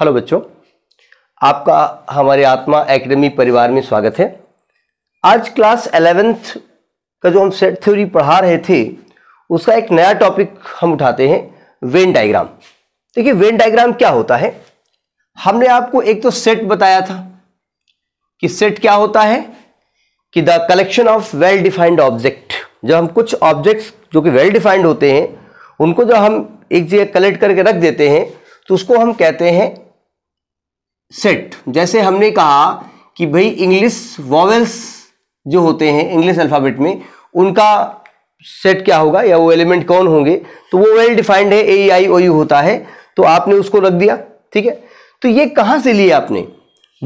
hello बच्चों आपका हमारे आत्मा एकेडमी परिवार में स्वागत है आज क्लास एलेवेंथ का जो हम सेट थ्योरी पढ़ा रहे थे उसका एक नया टॉपिक हम उठाते हैं वेन डायग्राम देखिए वेन डायग्राम क्या होता है हमने आपको एक तो सेट बताया था कि सेट क्या होता है कि the collection of well defined object जब हम कुछ ऑब्जेक्ट्स जो कि वेल डिफाइंड होते हैं उनको जब हम एक जगह कलेक्ट करके रख देते हैं तो उसको हम कहते हैं सेट जैसे हमने कहा कि भाई इंग्लिश वॉवेल्स जो होते हैं इंग्लिश अल्फ़ाबेट में उनका सेट क्या होगा या वो एलिमेंट कौन होंगे तो वो वेल डिफाइंड है ए आई ओ यू होता है तो आपने उसको रख दिया ठीक है तो ये कहां से लिए आपने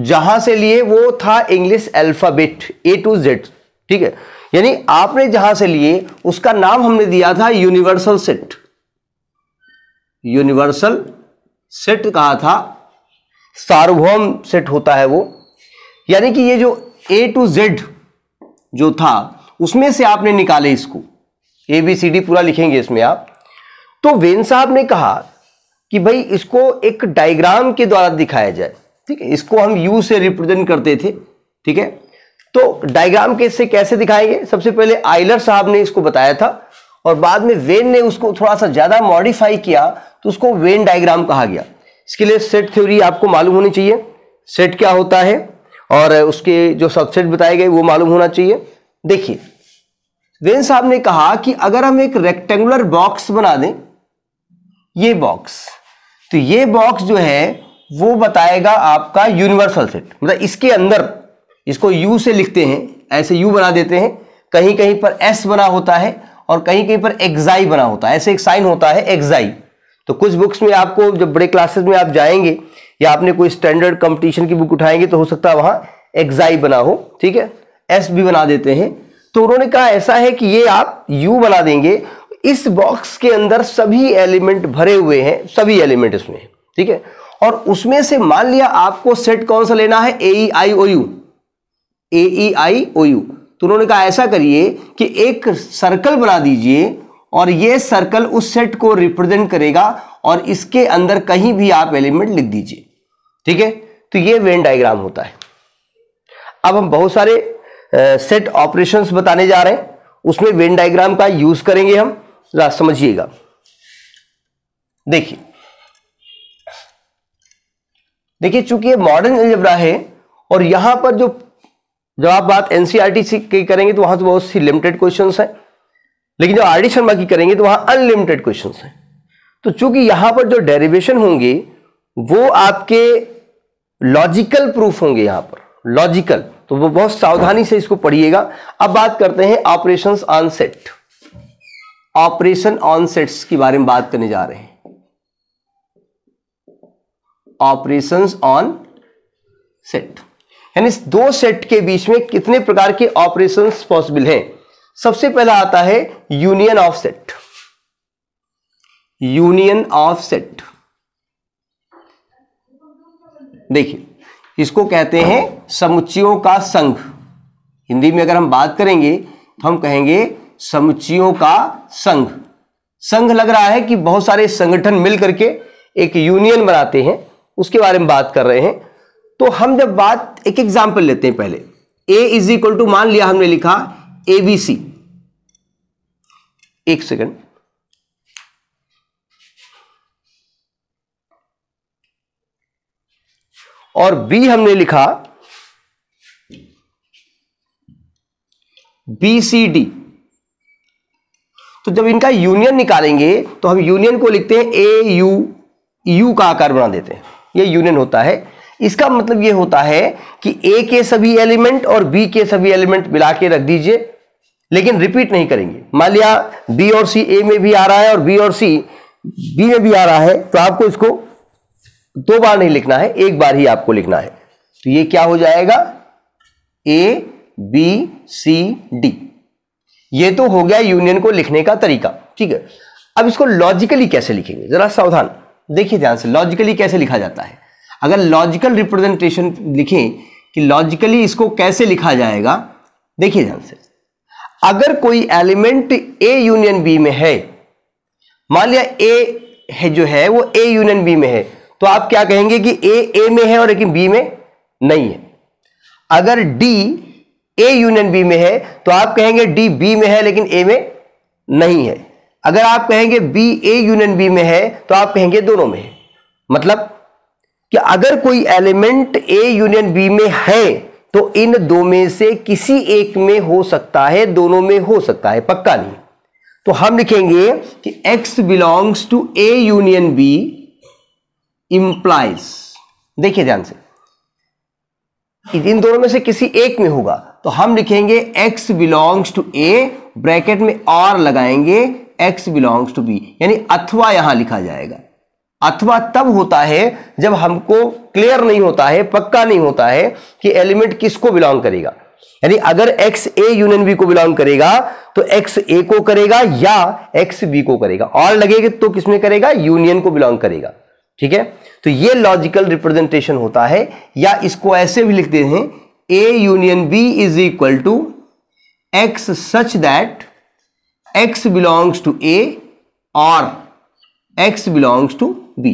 जहां से लिए वो था English alphabet A to Z ठीक है यानी आपने जहां से लिए उसका नाम हमने दिया था यूनिवर्सल सेट यूनिवर्सल सेट कहा था सार्वभौम सेट होता है वो यानी कि ये जो ए टू जेड जो था उसमें से आपने निकाले इसको ए बी सी डी पूरा लिखेंगे इसमें आप तो वेन साहब ने कहा कि भाई इसको एक डायग्राम के द्वारा दिखाया जाए ठीक है इसको हम यू से रिप्रेजेंट करते थे ठीक है तो डायग्राम के से कैसे दिखाएंगे सबसे पहले आइलर साहब ने इसको बताया था और बाद में वेन ने उसको थोड़ा सा ज्यादा मॉडिफाई किया तो उसको वेन डायग्राम कहा गया इसके लिए सेट थ्योरी आपको मालूम होनी चाहिए सेट क्या होता है और उसके जो सबसेट बताए गए वो मालूम होना चाहिए देखिए वेन साहब ने कहा कि अगर हम एक रेक्टेंगुलर बॉक्स बना दें ये बॉक्स तो ये बॉक्स जो है वो बताएगा आपका यूनिवर्सल सेट मतलब इसके अंदर इसको U से लिखते हैं ऐसे U बना देते हैं कहीं कहीं पर S बना होता है और कहीं कहीं पर एक्साई बना होता है ऐसे एक साइन होता है एक्साई तो कुछ बुक्स में आपको जब बड़े क्लासेस में आप जाएंगे या आपने कोई स्टैंडर्ड कंपटीशन की बुक उठाएंगे तो हो सकता है वहां एक्साई बना हो ठीक है एस भी बना देते हैं तो उन्होंने कहा ऐसा है कि ये आप यू बना देंगे इस बॉक्स के अंदर सभी एलिमेंट भरे हुए हैं सभी एलिमेंट इसमें ठीक है और उसमें से मान लिया आपको सेट कौन सा लेना है ए E I O U A E I O you तो उन्होंने कहा ऐसा करिए कि एक सर्कल बना दीजिए और ये सर्कल उस सेट को रिप्रेजेंट करेगा और इसके अंदर कहीं भी आप एलिमेंट लिख दीजिए ठीक है तो ये वेन डायग्राम होता है अब हम बहुत सारे सेट ऑपरेशंस बताने जा रहे हैं उसमें वेन डायग्राम का यूज करेंगे हम जरा समझिएगा देखिए देखिए चूंकि ये मॉडर्न एल्जेब्रा है और यहां पर जो जब आप बात एनसीईआरटी e की करेंगे तो वहां तो बहुत सी लिमिटेड क्वेश्चंस हैं लेकिन जब आर डी शर्मा की करेंगे तो वहां अनलिमिटेड क्वेश्चन हैं तो चूंकि यहां पर जो डेरिवेशन होंगे वो आपके लॉजिकल प्रूफ होंगे यहां पर लॉजिकल तो वो बहुत सावधानी से इसको पढ़िएगा अब बात करते हैं operation on set operation on sets के बारे में बात करने जा रहे हैं ऑपरेशन ऑन सेट यानी दो सेट के बीच में कितने प्रकार के ऑपरेशन पॉसिबल हैं सबसे पहला आता है यूनियन ऑफसेट यूनियन ऑफसेट देखिए इसको कहते हैं समुच्चयों का संघ हिंदी में अगर हम बात करेंगे तो हम कहेंगे समुच्चयों का संघ संघ लग रहा है कि बहुत सारे संगठन मिलकर के एक यूनियन बनाते हैं उसके बारे में बात कर रहे हैं तो हम जब बात एक एग्जाम्पल लेते हैं पहले ए इज इक्वल टू मान लिया हमने लिखा एबीसी एक सेकंड और बी हमने लिखा बी सी डी तो जब इनका यूनियन निकालेंगे तो हम यूनियन को लिखते हैं ए यू यू का आकार बना देते हैं ये यूनियन होता है इसका मतलब ये होता है कि ए के सभी एलिमेंट और बी के सभी एलिमेंट मिला के रख दीजिए लेकिन रिपीट नहीं करेंगे मान लिया बी और सी ए में भी आ रहा है और बी और सी बी में भी आ रहा है तो आपको इसको दो बार नहीं लिखना है एक बार ही आपको लिखना है तो ये क्या हो जाएगा ए बी सी डी ये तो हो गया यूनियन को लिखने का तरीका ठीक है अब इसको लॉजिकली कैसे लिखेंगे जरा सावधान देखिए ध्यान से लॉजिकली कैसे लिखा जाता है अगर लॉजिकल रिप्रेजेंटेशन लिखें कि लॉजिकली इसको कैसे लिखा जाएगा देखिए ध्यान से अगर कोई एलिमेंट ए यूनियन बी में है मान लिया ए है जो है वो ए यूनियन बी में है तो आप क्या कहेंगे कि ए ए में है और लेकिन बी में नहीं है अगर डी ए यूनियन बी में है तो आप कहेंगे डी बी में है लेकिन ए में नहीं है अगर आप कहेंगे बी ए यूनियन बी में है तो आप कहेंगे दोनों में है मतलब कि अगर कोई एलिमेंट ए यूनियन बी में है तो इन दो में से किसी एक में हो सकता है दोनों में हो सकता है पक्का नहीं तो हम लिखेंगे कि x belongs to A union B implies देखिए ध्यान से इन दोनों में से किसी एक में होगा तो हम लिखेंगे x belongs to A bracket में और लगाएंगे x बिलोंग्स टू बी यानी अथवा यहां लिखा जाएगा अथवा तब होता है जब हमको क्लियर नहीं होता है पक्का नहीं होता है कि एलिमेंट किसको बिलोंग करेगा यानी अगर एक्स ए यूनियन बी को बिलोंग करेगा तो एक्स ए को करेगा या एक्स बी को करेगा और लगेगा तो किसमें करेगा यूनियन को बिलोंग करेगा ठीक है तो ये लॉजिकल रिप्रेजेंटेशन होता है या इसको ऐसे भी लिखते हैं A union B is equal to x such that x belongs to A और एक्स बिलोंग्स टू बी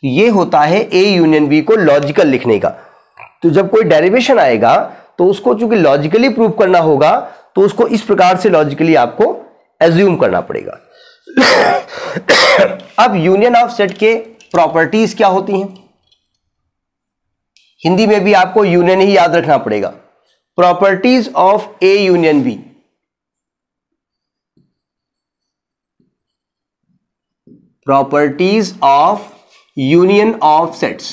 तो ये होता है ए यूनियन बी को लॉजिकल लिखने का तो जब कोई डेरिवेशन आएगा तो उसको चूंकि लॉजिकली प्रूव करना होगा तो उसको इस प्रकार से लॉजिकली आपको एज्यूम करना पड़ेगा अब यूनियन ऑफ सेट के प्रॉपर्टीज क्या होती हैं हिंदी में भी आपको यूनियन ही याद रखना पड़ेगा properties of A union B properties of union of sets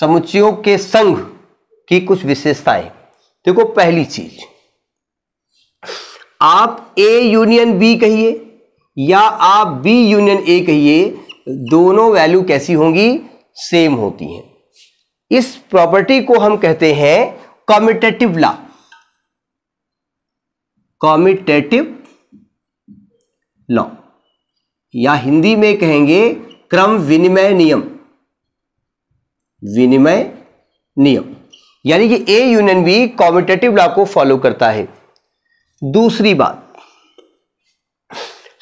समुच्चयों के संघ की कुछ विशेषताएं देखो पहली चीज आप ए यूनियन बी कहिए या आप बी यूनियन ए कहिए दोनों वैल्यू कैसी होंगी सेम होती हैं इस प्रॉपर्टी को हम कहते हैं कॉमिटेटिव लॉ कॉमिटेटिव लॉ या हिंदी में कहेंगे क्रम विनिमय नियम विनिमय नियम यानी कि A union B competitive law को फॉलो करता है दूसरी बात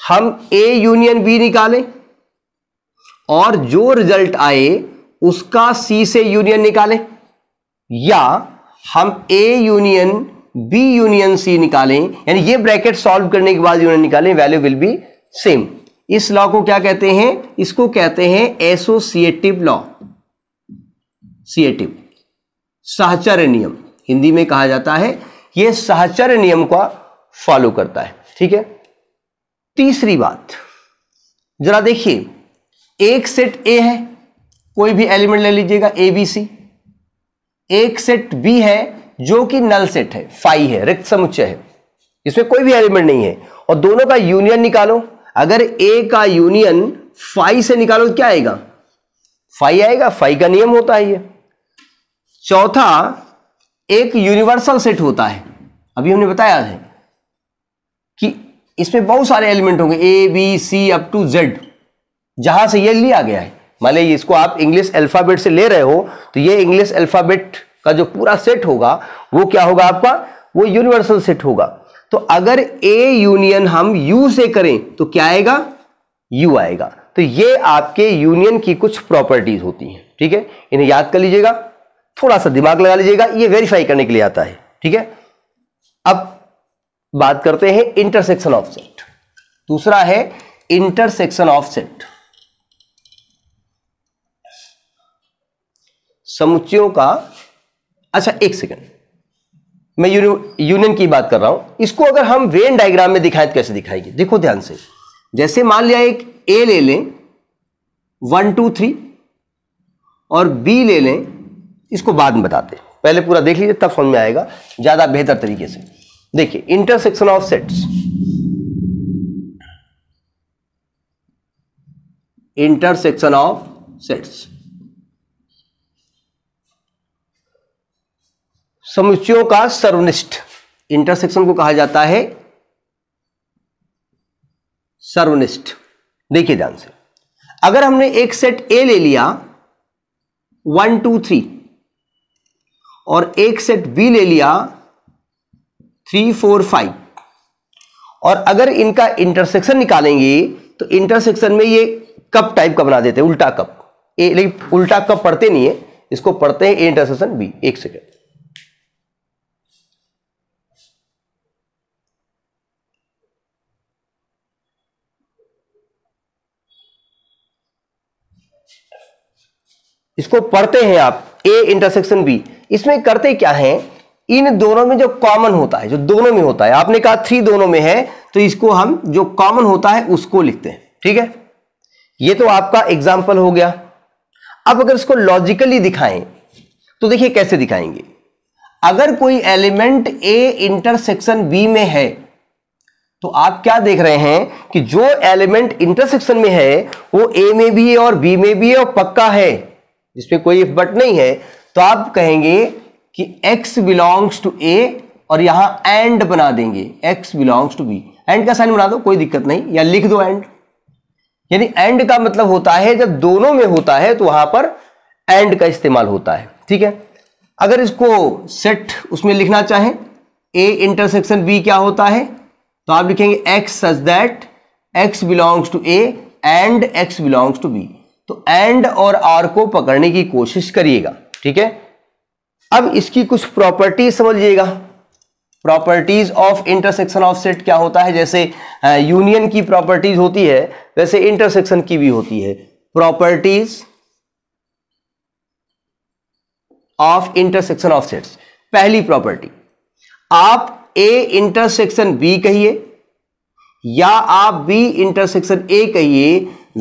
हम ए यूनियन बी निकालें और जो रिजल्ट आए उसका सी से यूनियन निकालें या हम A union B union C निकालें यानी ये ब्रैकेट सॉल्व करने के बाद यूनियन निकालें वैल्यू विल बी सेम इस लॉ को क्या कहते हैं इसको कहते हैं एसोसिएटिव लॉ सिएटिव सहचर्य नियम हिंदी में कहा जाता है यह सहचर्य नियम का फॉलो करता है ठीक है तीसरी बात जरा देखिए एक सेट ए है कोई भी एलिमेंट ले लीजिएगा ए बी सी एक सेट बी है जो कि नल सेट है फाइ है रिक्त समुच्चय है इसमें कोई भी एलिमेंट नहीं है और दोनों का यूनियन निकालो अगर ए का यूनियन फाइ से निकालो तो क्या आएगा फाइ आएगा फाइ का नियम होता है ये चौथा एक यूनिवर्सल सेट होता है अभी हमने बताया है कि इसमें बहुत सारे एलिमेंट होंगे A B C up to Z जहां से ये लिया गया है मान ली इसको आप इंग्लिश अल्फाबेट से ले रहे हो तो ये इंग्लिश अल्फाबेट का जो पूरा सेट होगा वो क्या होगा आपका वो यूनिवर्सल सेट होगा तो अगर ए यूनियन हम यू से करें तो क्या आएगा यू आएगा तो ये आपके यूनियन की कुछ प्रॉपर्टीज होती हैं ठीक है इन्हें याद कर लीजिएगा थोड़ा सा दिमाग लगा लीजिएगा ये वेरीफाई करने के लिए आता है ठीक है अब बात करते हैं इंटरसेक्शन ऑफ सेट दूसरा है इंटरसेक्शन ऑफ सेट समुच्चयों का अच्छा एक सेकेंड मैं यूनियन की बात कर रहा हूं इसको अगर हम वेन डायग्राम में दिखाएं तो कैसे दिखाएगी देखो ध्यान से जैसे मान लिया एक ए ले लें वन टू थ्री और बी ले लें इसको बाद में बताते पहले पूरा देख लीजिए तब समझ में आएगा ज्यादा बेहतर तरीके से देखिए intersection of sets intersection of sets समुच्चयों का सर्वनिष्ठ इंटरसेक्शन को कहा जाता है सर्वनिष्ठ देखिए ध्यान से अगर हमने एक सेट ए ले लिया वन टू थ्री और एक सेट बी ले लिया थ्री फोर फाइव और अगर इनका इंटरसेक्शन निकालेंगे तो इंटरसेक्शन में ये कप टाइप का बना देते हैं उल्टा कप ए लेकिन उल्टा कप पढ़ते नहीं है इसको पढ़ते हैं ए इंटरसेक्शन बी एक सेकेंड इसको पढ़ते हैं आप ए इंटरसेक्शन बी इसमें करते क्या है इन दोनों में जो कॉमन होता है जो दोनों में होता है आपने कहा थ्री दोनों में है तो इसको हम जो कॉमन होता है उसको लिखते हैं ठीक है ये तो आपका एग्जाम्पल हो गया अब अगर इसको लॉजिकली दिखाएं तो देखिए कैसे दिखाएंगे अगर कोई एलिमेंट ए इंटरसेक्शन बी में है तो आप क्या देख रहे हैं कि जो एलिमेंट इंटरसेक्शन में है वो ए में भी है और बी में भी है और पक्का है इसमें कोई बट नहीं है तो आप कहेंगे कि x बिलोंग्स टू ए और यहां एंड बना देंगे x belongs to B and का साइन बना दो कोई दिक्कत नहीं या लिख दो एंड यानी एंड का मतलब होता है जब दोनों में होता है तो वहां पर एंड का इस्तेमाल होता है ठीक है अगर इसको सेट उसमें लिखना चाहें ए इंटरसेक्शन बी क्या होता है तो आप लिखेंगे x such that x belongs to A and x belongs to B तो एंड और आर को पकड़ने की कोशिश करिएगा ठीक है अब इसकी कुछ प्रॉपर्टी समझिएगा properties of intersection of set क्या होता है जैसे यूनियन की प्रॉपर्टीज होती है वैसे इंटरसेक्शन की भी होती है properties of intersection of sets पहली प्रॉपर्टी आप ए इंटरसेक्शन बी कहिए या आप बी इंटरसेक्शन ए कहिए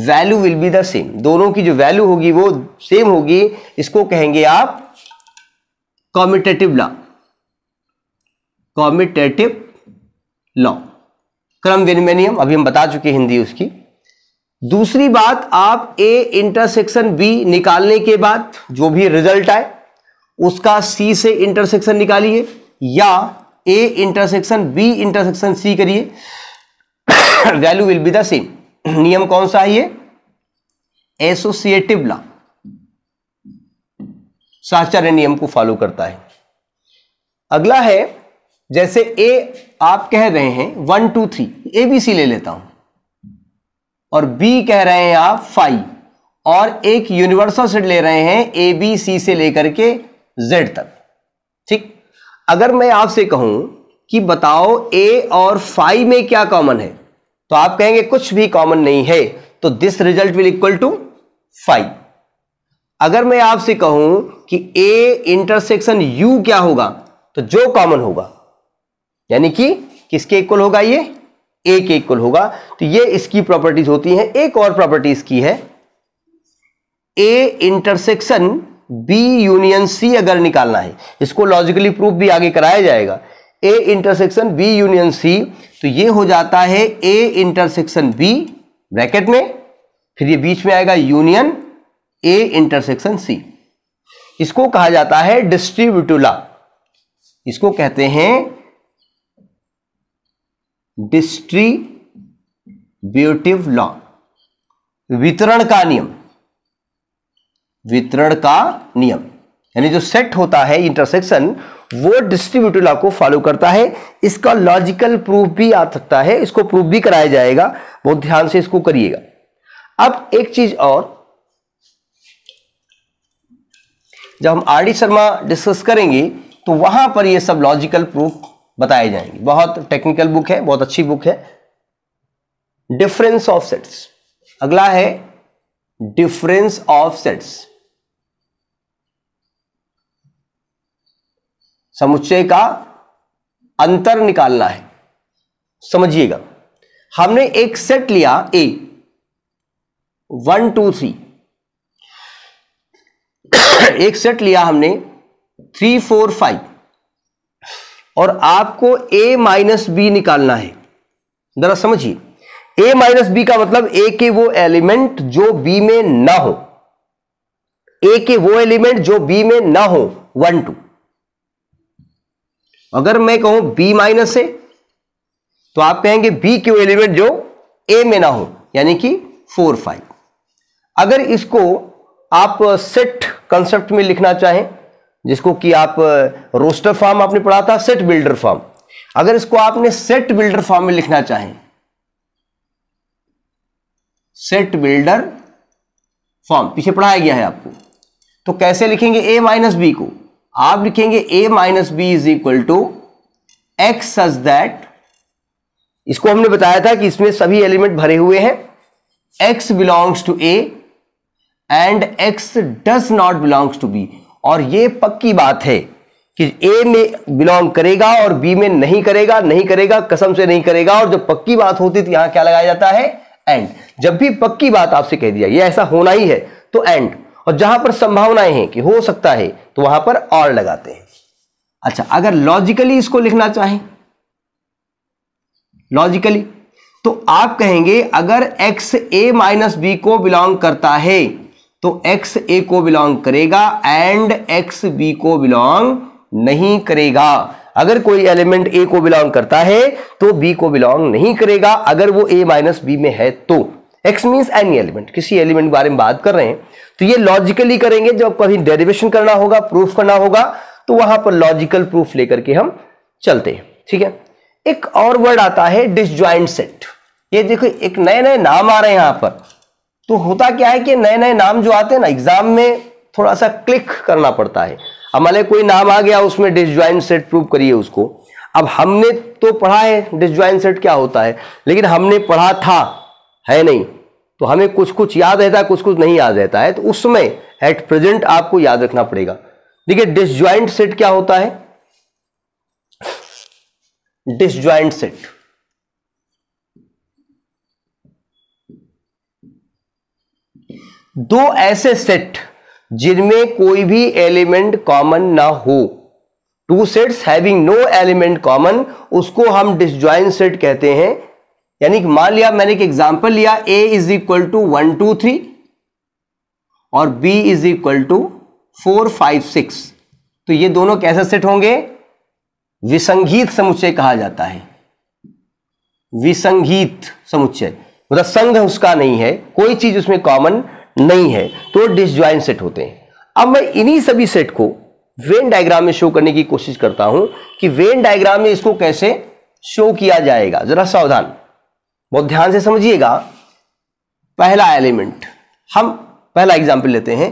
value will be the same दोनों की जो वैल्यू होगी वो सेम होगी इसको कहेंगे आप कॉमिटेटिव लॉ कॉमिटेटिव लॉ क्रम विनिमय अभी हम बता चुके हिंदी उसकी दूसरी बात आप ए इंटरसेक्शन बी निकालने के बाद जो भी रिजल्ट आए उसका सी से इंटरसेक्शन निकालिए या A intersection B intersection C करिए value will be the same नियम कौन सा है ये एसोसिएटिव लॉ साचार्य नियम को फॉलो करता है अगला है जैसे ए आप कह रहे हैं one two three A B C ले लेता हूं और बी कह रहे हैं आप फाइव और एक यूनिवर्सल सेट ले रहे हैं ए बी सी से लेकर के जेड तक अगर मैं आपसे कहूं कि बताओ ए और फाइव में क्या कॉमन है तो आप कहेंगे कुछ भी कॉमन नहीं है तो this result will equal to five अगर मैं आपसे कहूं कि ए इंटरसेक्शन यू क्या होगा तो जो कॉमन होगा यानी कि किसके इक्वल होगा ये ए के इक्वल होगा तो ये इसकी प्रॉपर्टीज होती हैं एक और प्रॉपर्टी की है A intersection B union C अगर निकालना है इसको लॉजिकली प्रूफ भी आगे कराया जाएगा A intersection B union C तो ये हो जाता है ए इंटरसेक्शन बी ब्रैकेट में फिर ये बीच में आएगा यूनियन ए इंटरसेक्शन सी इसको कहा जाता है डिस्ट्रीब्यूटुला इसको कहते हैं डिस्ट्रीब्यूटिव लॉ वितरण का नियम वितरण का नियम यानी जो सेट होता है इंटरसेक्शन वो डिस्ट्रीब्यूटर लॉ को फॉलो करता है इसका लॉजिकल प्रूफ भी आ सकता है इसको प्रूफ भी कराया जाएगा बहुत ध्यान से इसको करिएगा अब एक चीज और जब हम आर डी शर्मा डिस्कस करेंगे तो वहां पर ये सब लॉजिकल प्रूफ बताए जाएंगे बहुत टेक्निकल बुक है बहुत अच्छी बुक है डिफरेंस ऑफ सेट्स अगला है डिफरेंस ऑफ सेट्स समुच्चय का अंतर निकालना है समझिएगा हमने एक सेट लिया ए वन टू थ्री एक सेट लिया हमने थ्री फोर फाइव और आपको ए माइनस बी निकालना है जरा समझिए ए माइनस बी का मतलब ए के वो एलिमेंट जो बी में ना हो ए के वो एलिमेंट जो बी में ना हो वन टू अगर मैं कहूं बी माइनस ए तो आप कहेंगे बी के एलिमेंट जो ए में ना हो यानी कि फोर फाइव अगर इसको आप सेट कंसेप्ट में लिखना चाहें जिसको कि आप रोस्टर फॉर्म आपने पढ़ा था सेट बिल्डर फॉर्म अगर इसको आपने सेट बिल्डर फॉर्म में लिखना चाहें सेट बिल्डर फॉर्म पीछे पढ़ाया गया है आपको तो कैसे लिखेंगे ए माइनस बी को आप लिखेंगे A minus B is equal to x such that इसको हमने बताया था कि इसमें सभी एलिमेंट भरे हुए हैं x belongs to A and x does not belongs to B और ये पक्की बात है कि ए में बिलोंग करेगा और बी में नहीं करेगा नहीं करेगा कसम से नहीं करेगा और जब पक्की बात होती तो यहां क्या लगाया जाता है एंड जब भी पक्की बात आपसे कह दिया ये ऐसा होना ही है तो एंड और जहां पर संभावनाएं हैं कि हो सकता है तो वहां पर और लगाते हैं अच्छा अगर लॉजिकली इसको लिखना चाहें लॉजिकली तो आप कहेंगे अगर एक्स ए माइनस बी को बिलोंग करता है तो एक्स ए को बिलोंग करेगा एंड एक्स बी को बिलोंग नहीं करेगा अगर कोई एलिमेंट ए को बिलोंग करता है तो बी को बिलोंग नहीं करेगा अगर वो ए माइनस बी में है तो एक्स मीन्स एनी एलिमेंट किसी एलिमेंट के बारे में बात कर रहे हैं तो ये लॉजिकली करेंगे जब कभी डेरिवेशन करना होगा प्रूफ करना होगा तो वहां पर लॉजिकल प्रूफ लेकर के हम चलते हैं ठीक है एक और वर्ड आता है डिसज्वाइंट सेट ये देखो एक नए नए नाम आ रहे हैं यहां पर तो होता क्या है कि नए नए नाम जो आते हैं ना एग्जाम में थोड़ा सा क्लिक करना पड़ता है हमारे कोई नाम आ गया उसमें डिसज्वाइंट सेट प्रूफ करिए उसको अब हमने तो पढ़ा है डिसज्वाइंट सेट क्या होता है लेकिन हमने पढ़ा था है नहीं तो हमें कुछ कुछ याद रहता है कुछ कुछ नहीं याद रहता है तो उस समय एट प्रेजेंट आपको याद रखना पड़ेगा देखिए डिसज्वाइंट सेट क्या होता है डिसज्वाइंट सेट दो ऐसे सेट जिनमें कोई भी एलिमेंट कॉमन ना हो two sets having no element common उसको हम डिसज्वाइंट सेट कहते हैं यानी कि मान लिया मैंने एक एग्जाम्पल लिया A is equal to one two three और B is equal to four five six तो ये दोनों कैसे सेट होंगे विसंगीत समुच्चय कहा जाता है विसंगीत समुच्चय मतलब संघ उसका नहीं है कोई चीज उसमें कॉमन नहीं है तो डिसज्वाइंट सेट होते हैं अब मैं इन्हीं सभी सेट को वेन डायग्राम में शो करने की कोशिश करता हूं कि वेन डायग्राम में इसको कैसे शो किया जाएगा जरा सावधान बहुत ध्यान से समझिएगा पहला एलिमेंट हम पहला एग्जाम्पल लेते हैं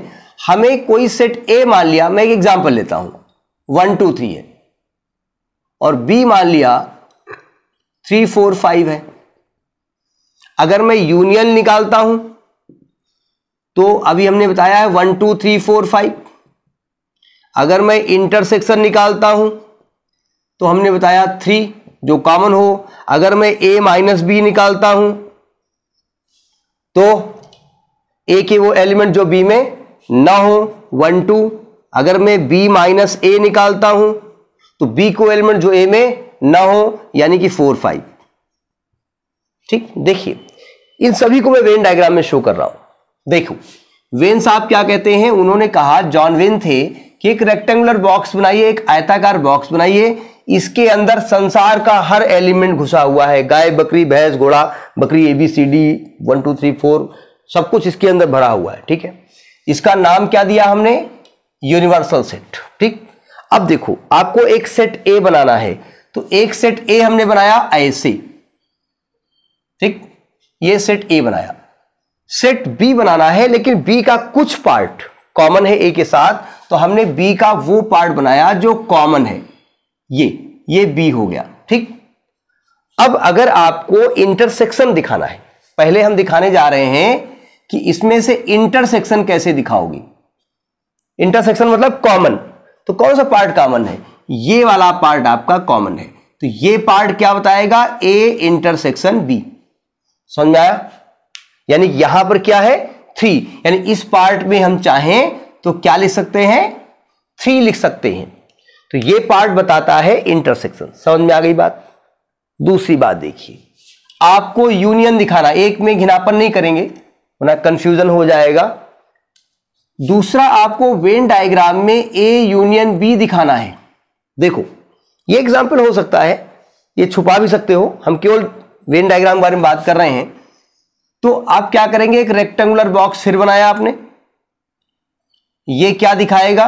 हमें कोई सेट ए मान लिया मैं एक एग्जाम्पल लेता हूं वन टू थ्री है और बी मान लिया थ्री फोर फाइव है अगर मैं यूनियन निकालता हूं तो अभी हमने बताया है one two three four five अगर मैं इंटरसेक्शन निकालता हूं तो हमने बताया थ्री जो कॉमन हो अगर मैं ए माइनस बी निकालता हूं तो ए के वो एलिमेंट जो बी में ना हो वन टू अगर मैं बी माइनस ए निकालता हूं तो बी को एलिमेंट जो ए में ना हो यानी कि फोर फाइव ठीक देखिए इन सभी को मैं वेन डायग्राम में शो कर रहा हूं देखो वेन साहब क्या कहते हैं उन्होंने कहा जॉन वेन थे कि एक रेक्टेंगुलर बॉक्स बनाइए एक आयताकार बॉक्स बनाइए इसके अंदर संसार का हर एलिमेंट घुसा हुआ है गाय बकरी भैंस घोड़ा बकरी A B C D one two three four सब कुछ इसके अंदर भरा हुआ है ठीक है इसका नाम क्या दिया हमने यूनिवर्सल सेट ठीक अब देखो आपको एक सेट ए बनाना है तो एक सेट ए हमने बनाया ऐसे ठीक ये सेट ए बनाया सेट बी बनाना है लेकिन बी का कुछ पार्ट कॉमन है ए के साथ तो हमने बी का वो पार्ट बनाया जो कॉमन है ये ये बी हो गया ठीक अब अगर आपको इंटरसेक्शन दिखाना है पहले हम दिखाने जा रहे हैं कि इसमें से इंटरसेक्शन कैसे दिखाओगी इंटरसेक्शन मतलब कॉमन तो कौन सा पार्ट कॉमन है ये वाला पार्ट आपका कॉमन है तो ये पार्ट क्या बताएगा ए इंटरसेक्शन बी समझ में आया यानी यहां पर क्या है थ्री यानी इस पार्ट में हम चाहें तो क्या लिख सकते हैं थ्री लिख सकते हैं तो ये पार्ट बताता है इंटरसेक्शन समझ में आ गई बात दूसरी बात देखिए आपको यूनियन दिखाना एक में घिनापन नहीं करेंगे वरना कंफ्यूजन हो जाएगा दूसरा आपको वेन डायग्राम में ए यूनियन बी दिखाना है देखो ये एग्जाम्पल हो सकता है ये छुपा भी सकते हो हम केवल वेन डायग्राम के बारे में बात कर रहे हैं तो आप क्या करेंगे एक रेक्टेंगुलर बॉक्स फिर बनाया आपने ये क्या दिखाएगा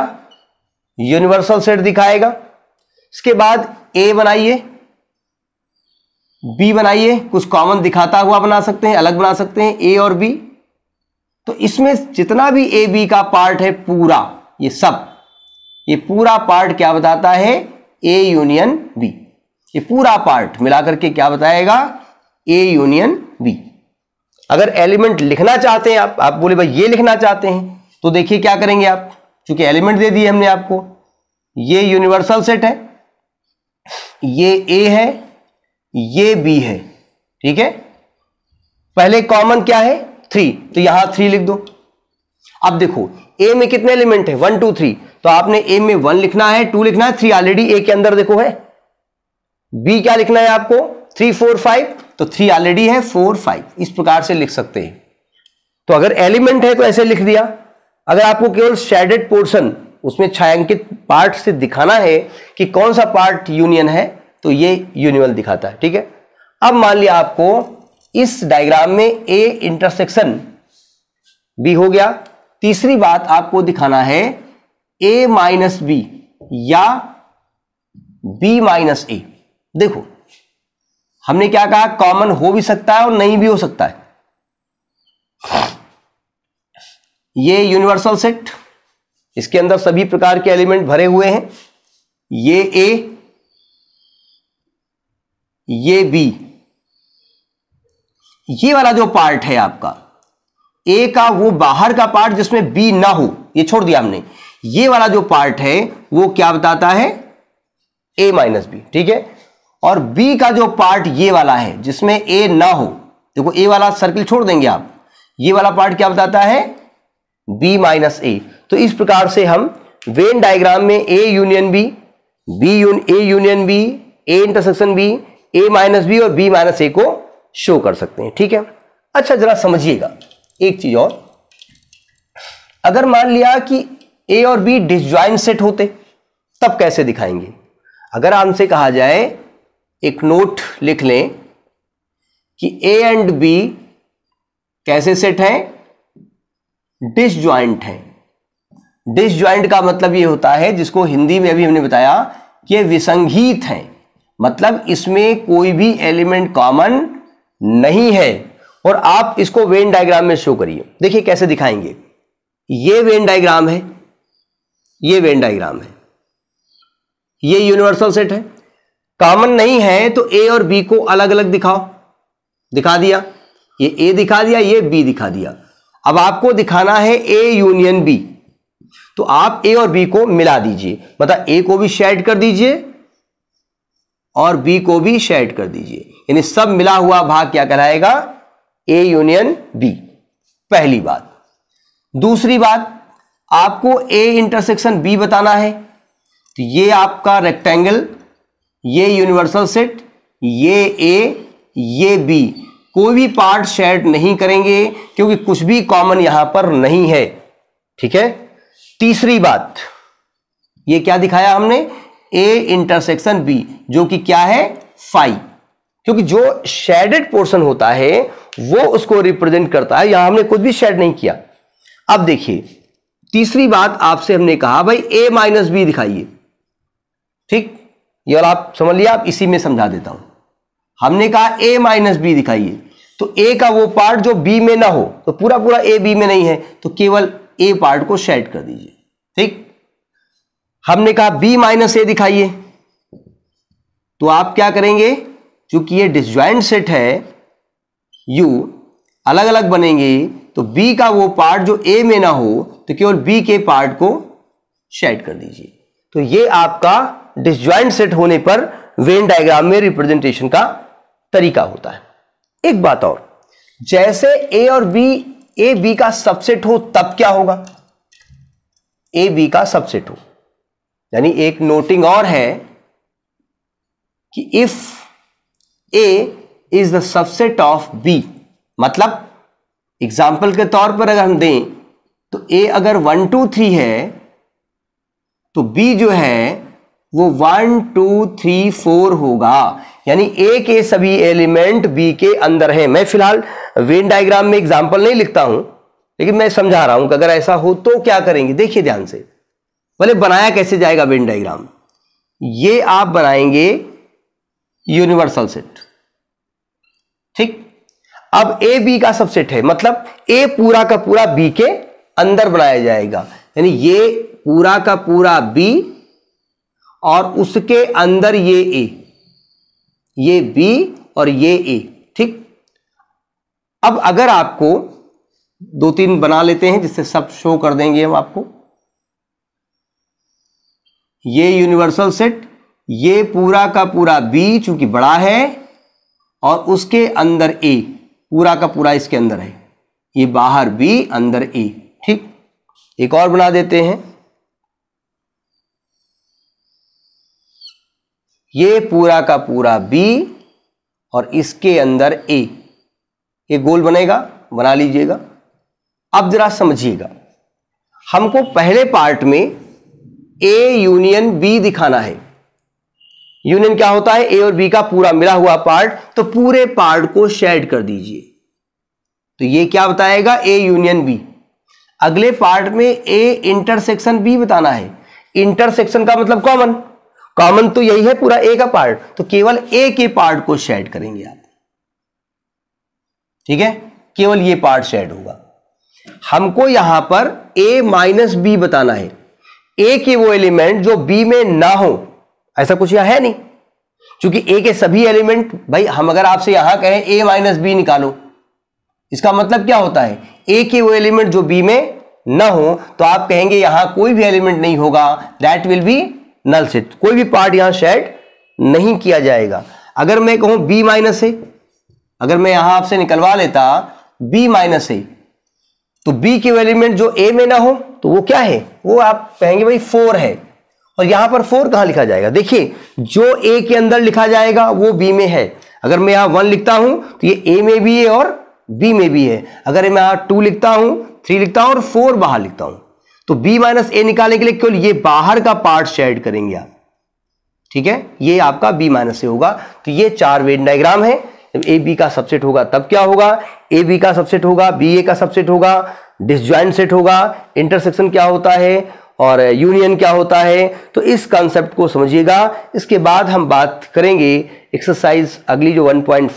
यूनिवर्सल सेट दिखाएगा इसके बाद ए बनाइए बी बनाइए कुछ कॉमन दिखाता हुआ बना सकते हैं अलग बना सकते हैं ए और बी तो इसमें जितना भी ए बी का पार्ट है पूरा ये सब ये पूरा पार्ट क्या बताता है ए यूनियन बी ये पूरा पार्ट मिलाकर के क्या बताएगा ए यूनियन बी अगर एलिमेंट लिखना चाहते हैं आप आप बोले भाई ये लिखना चाहते हैं तो देखिए क्या करेंगे आप चूंकि एलिमेंट दे दिए हमने आपको ये यूनिवर्सल सेट है ये ए है ये बी है ठीक है पहले कॉमन क्या है थ्री तो यहां थ्री लिख दो अब देखो ए में कितने एलिमेंट है वन टू थ्री तो आपने ए में वन लिखना है टू लिखना है थ्री ऑलरेडी ए के अंदर देखो है बी क्या लिखना है आपको थ्री फोर फाइव तो थ्री ऑलरेडी है फोर फाइव इस प्रकार से लिख सकते हैं तो अगर एलिमेंट है तो ऐसे लिख दिया अगर आपको केवल शेडेड पोर्शन उसमें छायांकित पार्ट से दिखाना है कि कौन सा पार्ट यूनियन है तो ये यूनिवल दिखाता है ठीक है अब मान लिया आपको इस डायग्राम में ए इंटरसेक्शन बी हो गया तीसरी बात आपको दिखाना है ए माइनस बी या बी माइनस ए देखो हमने क्या कहा कॉमन हो भी सकता है और नहीं भी हो सकता है ये यूनिवर्सल सेट इसके अंदर सभी प्रकार के एलिमेंट भरे हुए हैं ये ए ये बी ये वाला जो पार्ट है आपका ए का वो बाहर का पार्ट जिसमें बी ना हो ये छोड़ दिया हमने ये वाला जो पार्ट है वो क्या बताता है ए माइनस बी ठीक है और बी का जो पार्ट ये वाला है जिसमें ए ना हो देखो ए वाला सर्किल छोड़ देंगे आप ये वाला पार्ट क्या बताता है बी माइनस ए तो इस प्रकार से हम वेन डायग्राम में ए यूनियन बी बी यून A union B A intersection B A minus B और बी माइनस ए को शो कर सकते हैं ठीक है अच्छा जरा समझिएगा एक चीज और अगर मान लिया कि ए और बी डिसज्वाइन सेट होते तब कैसे दिखाएंगे अगर आपसे कहा जाए एक नोट लिख लें कि ए एंड बी कैसे सेट हैं डिसज्वाइंट है डिसज्वाइंट का मतलब ये होता है जिसको हिंदी में अभी हमने बताया कि विसंगीत है मतलब इसमें कोई भी एलिमेंट कॉमन नहीं है और आप इसको वेन डायग्राम में शो करिए देखिए कैसे दिखाएंगे ये वेन डायग्राम है ये वेन डायग्राम है ये यूनिवर्सल सेट है कॉमन नहीं है तो ए और बी को अलग अलग दिखाओ दिखा दिया ये ए दिखा दिया ये बी दिखा दिया अब आपको दिखाना है ए यूनियन बी तो आप ए और बी को मिला दीजिए मतलब ए को भी शेड कर दीजिए और बी को भी शेड कर दीजिए यानी सब मिला हुआ भाग क्या कहलाएगा ए यूनियन बी पहली बात दूसरी बात आपको ए इंटरसेक्शन बी बताना है तो ये आपका रेक्टेंगल ये यूनिवर्सल सेट ये ए ये बी कोई भी पार्ट शेड नहीं करेंगे क्योंकि कुछ भी कॉमन यहां पर नहीं है ठीक है तीसरी बात ये क्या दिखाया हमने ए इंटरसेक्शन बी जो कि क्या है फाइव क्योंकि जो शेडेड पोर्शन होता है वो उसको रिप्रेजेंट करता है यहां हमने कुछ भी शेड नहीं किया अब देखिए तीसरी बात आपसे हमने कहा भाई ए माइनस बी दिखाइए ठीक ये और आप समझ लिया आप इसी में समझा देता हूं हमने कहा ए माइनस बी दिखाइए तो ए का वो पार्ट जो बी में ना हो तो पूरा पूरा ए बी में नहीं है तो केवल ए पार्ट को शेड कर दीजिए ठीक हमने कहा बी माइनस ए दिखाइए तो आप क्या करेंगे चूंकि ये डिस्ज्वाइंट सेट है यू अलग अलग बनेंगे तो बी का वो पार्ट जो ए में ना हो तो केवल बी के पार्ट को शेड कर दीजिए तो ये आपका डिस्ज्वाइंट सेट होने पर वेन डायग्राम में रिप्रेजेंटेशन का तरीका होता है एक बात और जैसे ए और बी ए बी का सबसेट हो तब क्या होगा ए बी का सबसेट हो यानी एक नोटिंग और है कि if A is the subset of B मतलब एग्जाम्पल के तौर पर अगर हम दें तो ए अगर वन टू थ्री है तो बी जो है वो वन टू थ्री फोर होगा यानी ए के सभी एलिमेंट बी के अंदर हैं मैं फिलहाल वेन डायग्राम में एग्जाम्पल नहीं लिखता हूं लेकिन मैं समझा रहा हूं कि अगर ऐसा हो तो क्या करेंगे देखिए ध्यान से भले बनाया कैसे जाएगा वेन डायग्राम ये आप बनाएंगे यूनिवर्सल सेट ठीक अब ए बी का सबसेट है मतलब ए पूरा का पूरा बी के अंदर बनाया जाएगा यानी ये पूरा का पूरा बी और उसके अंदर ये ए ये बी और ये ए ठीक अब अगर आपको दो तीन बना लेते हैं जिससे सब शो कर देंगे हम आपको ये यूनिवर्सल सेट ये पूरा का पूरा बी चूंकि बड़ा है और उसके अंदर ए पूरा का पूरा इसके अंदर है ये बाहर बी अंदर ए ठीक एक और बना देते हैं ये पूरा का पूरा बी और इसके अंदर ए ये गोल बनेगा बना लीजिएगा अब जरा समझिएगा हमको पहले पार्ट में ए यूनियन बी दिखाना है यूनियन क्या होता है ए और बी का पूरा मिला हुआ पार्ट तो पूरे पार्ट को शेड कर दीजिए तो ये क्या बताएगा ए यूनियन बी अगले पार्ट में ए इंटरसेक्शन बी बताना है इंटरसेक्शन का मतलब कॉमन कॉमन तो यही है पूरा ए का पार्ट तो केवल ए के पार्ट को शेड करेंगे आप ठीक है केवल ये पार्ट शेड होगा हमको यहां पर ए माइनस बी बताना है ए के वो एलिमेंट जो बी में ना हो ऐसा कुछ यहां है नहीं क्योंकि ए के सभी एलिमेंट भाई हम अगर आपसे यहां कहें ए माइनस बी निकालो इसका मतलब क्या होता है ए के वो एलिमेंट जो बी में ना हो तो आप कहेंगे यहां कोई भी एलिमेंट नहीं होगा दैट विल बी नल से कोई भी पार्ट यहां शेड नहीं किया जाएगा अगर मैं कहूं बी माइनस ए अगर मैं यहां आपसे निकलवा लेता बी माइनस ए तो बी के एलिमेंट जो ए में ना हो तो वो क्या है वो आप कहेंगे भाई फोर है और यहां पर फोर कहां लिखा जाएगा देखिए जो ए के अंदर लिखा जाएगा वो बी में है अगर मैं यहां वन लिखता हूं तो ये ए में भी है और बी में भी है अगर मैं यहां टू लिखता हूं थ्री लिखता हूं और फोर बाहर लिखता हूं तो b माइनस ए निकालने के लिए केवल ये बाहर का पार्ट शेड करेंगे आप ठीक है ये आपका b माइनस ए होगा तो ये चार वेन डायग्राम है ए बी का सबसेट होगा तब क्या होगा ए बी का सबसेट होगा बी ए का सबसेट होगा डिसज्वाइंट सेट होगा इंटरसेक्शन क्या होता है और यूनियन क्या होता है तो इस कॉन्सेप्ट को समझिएगा इसके बाद हम बात करेंगे एक्सरसाइज अगली जो वन पॉइंट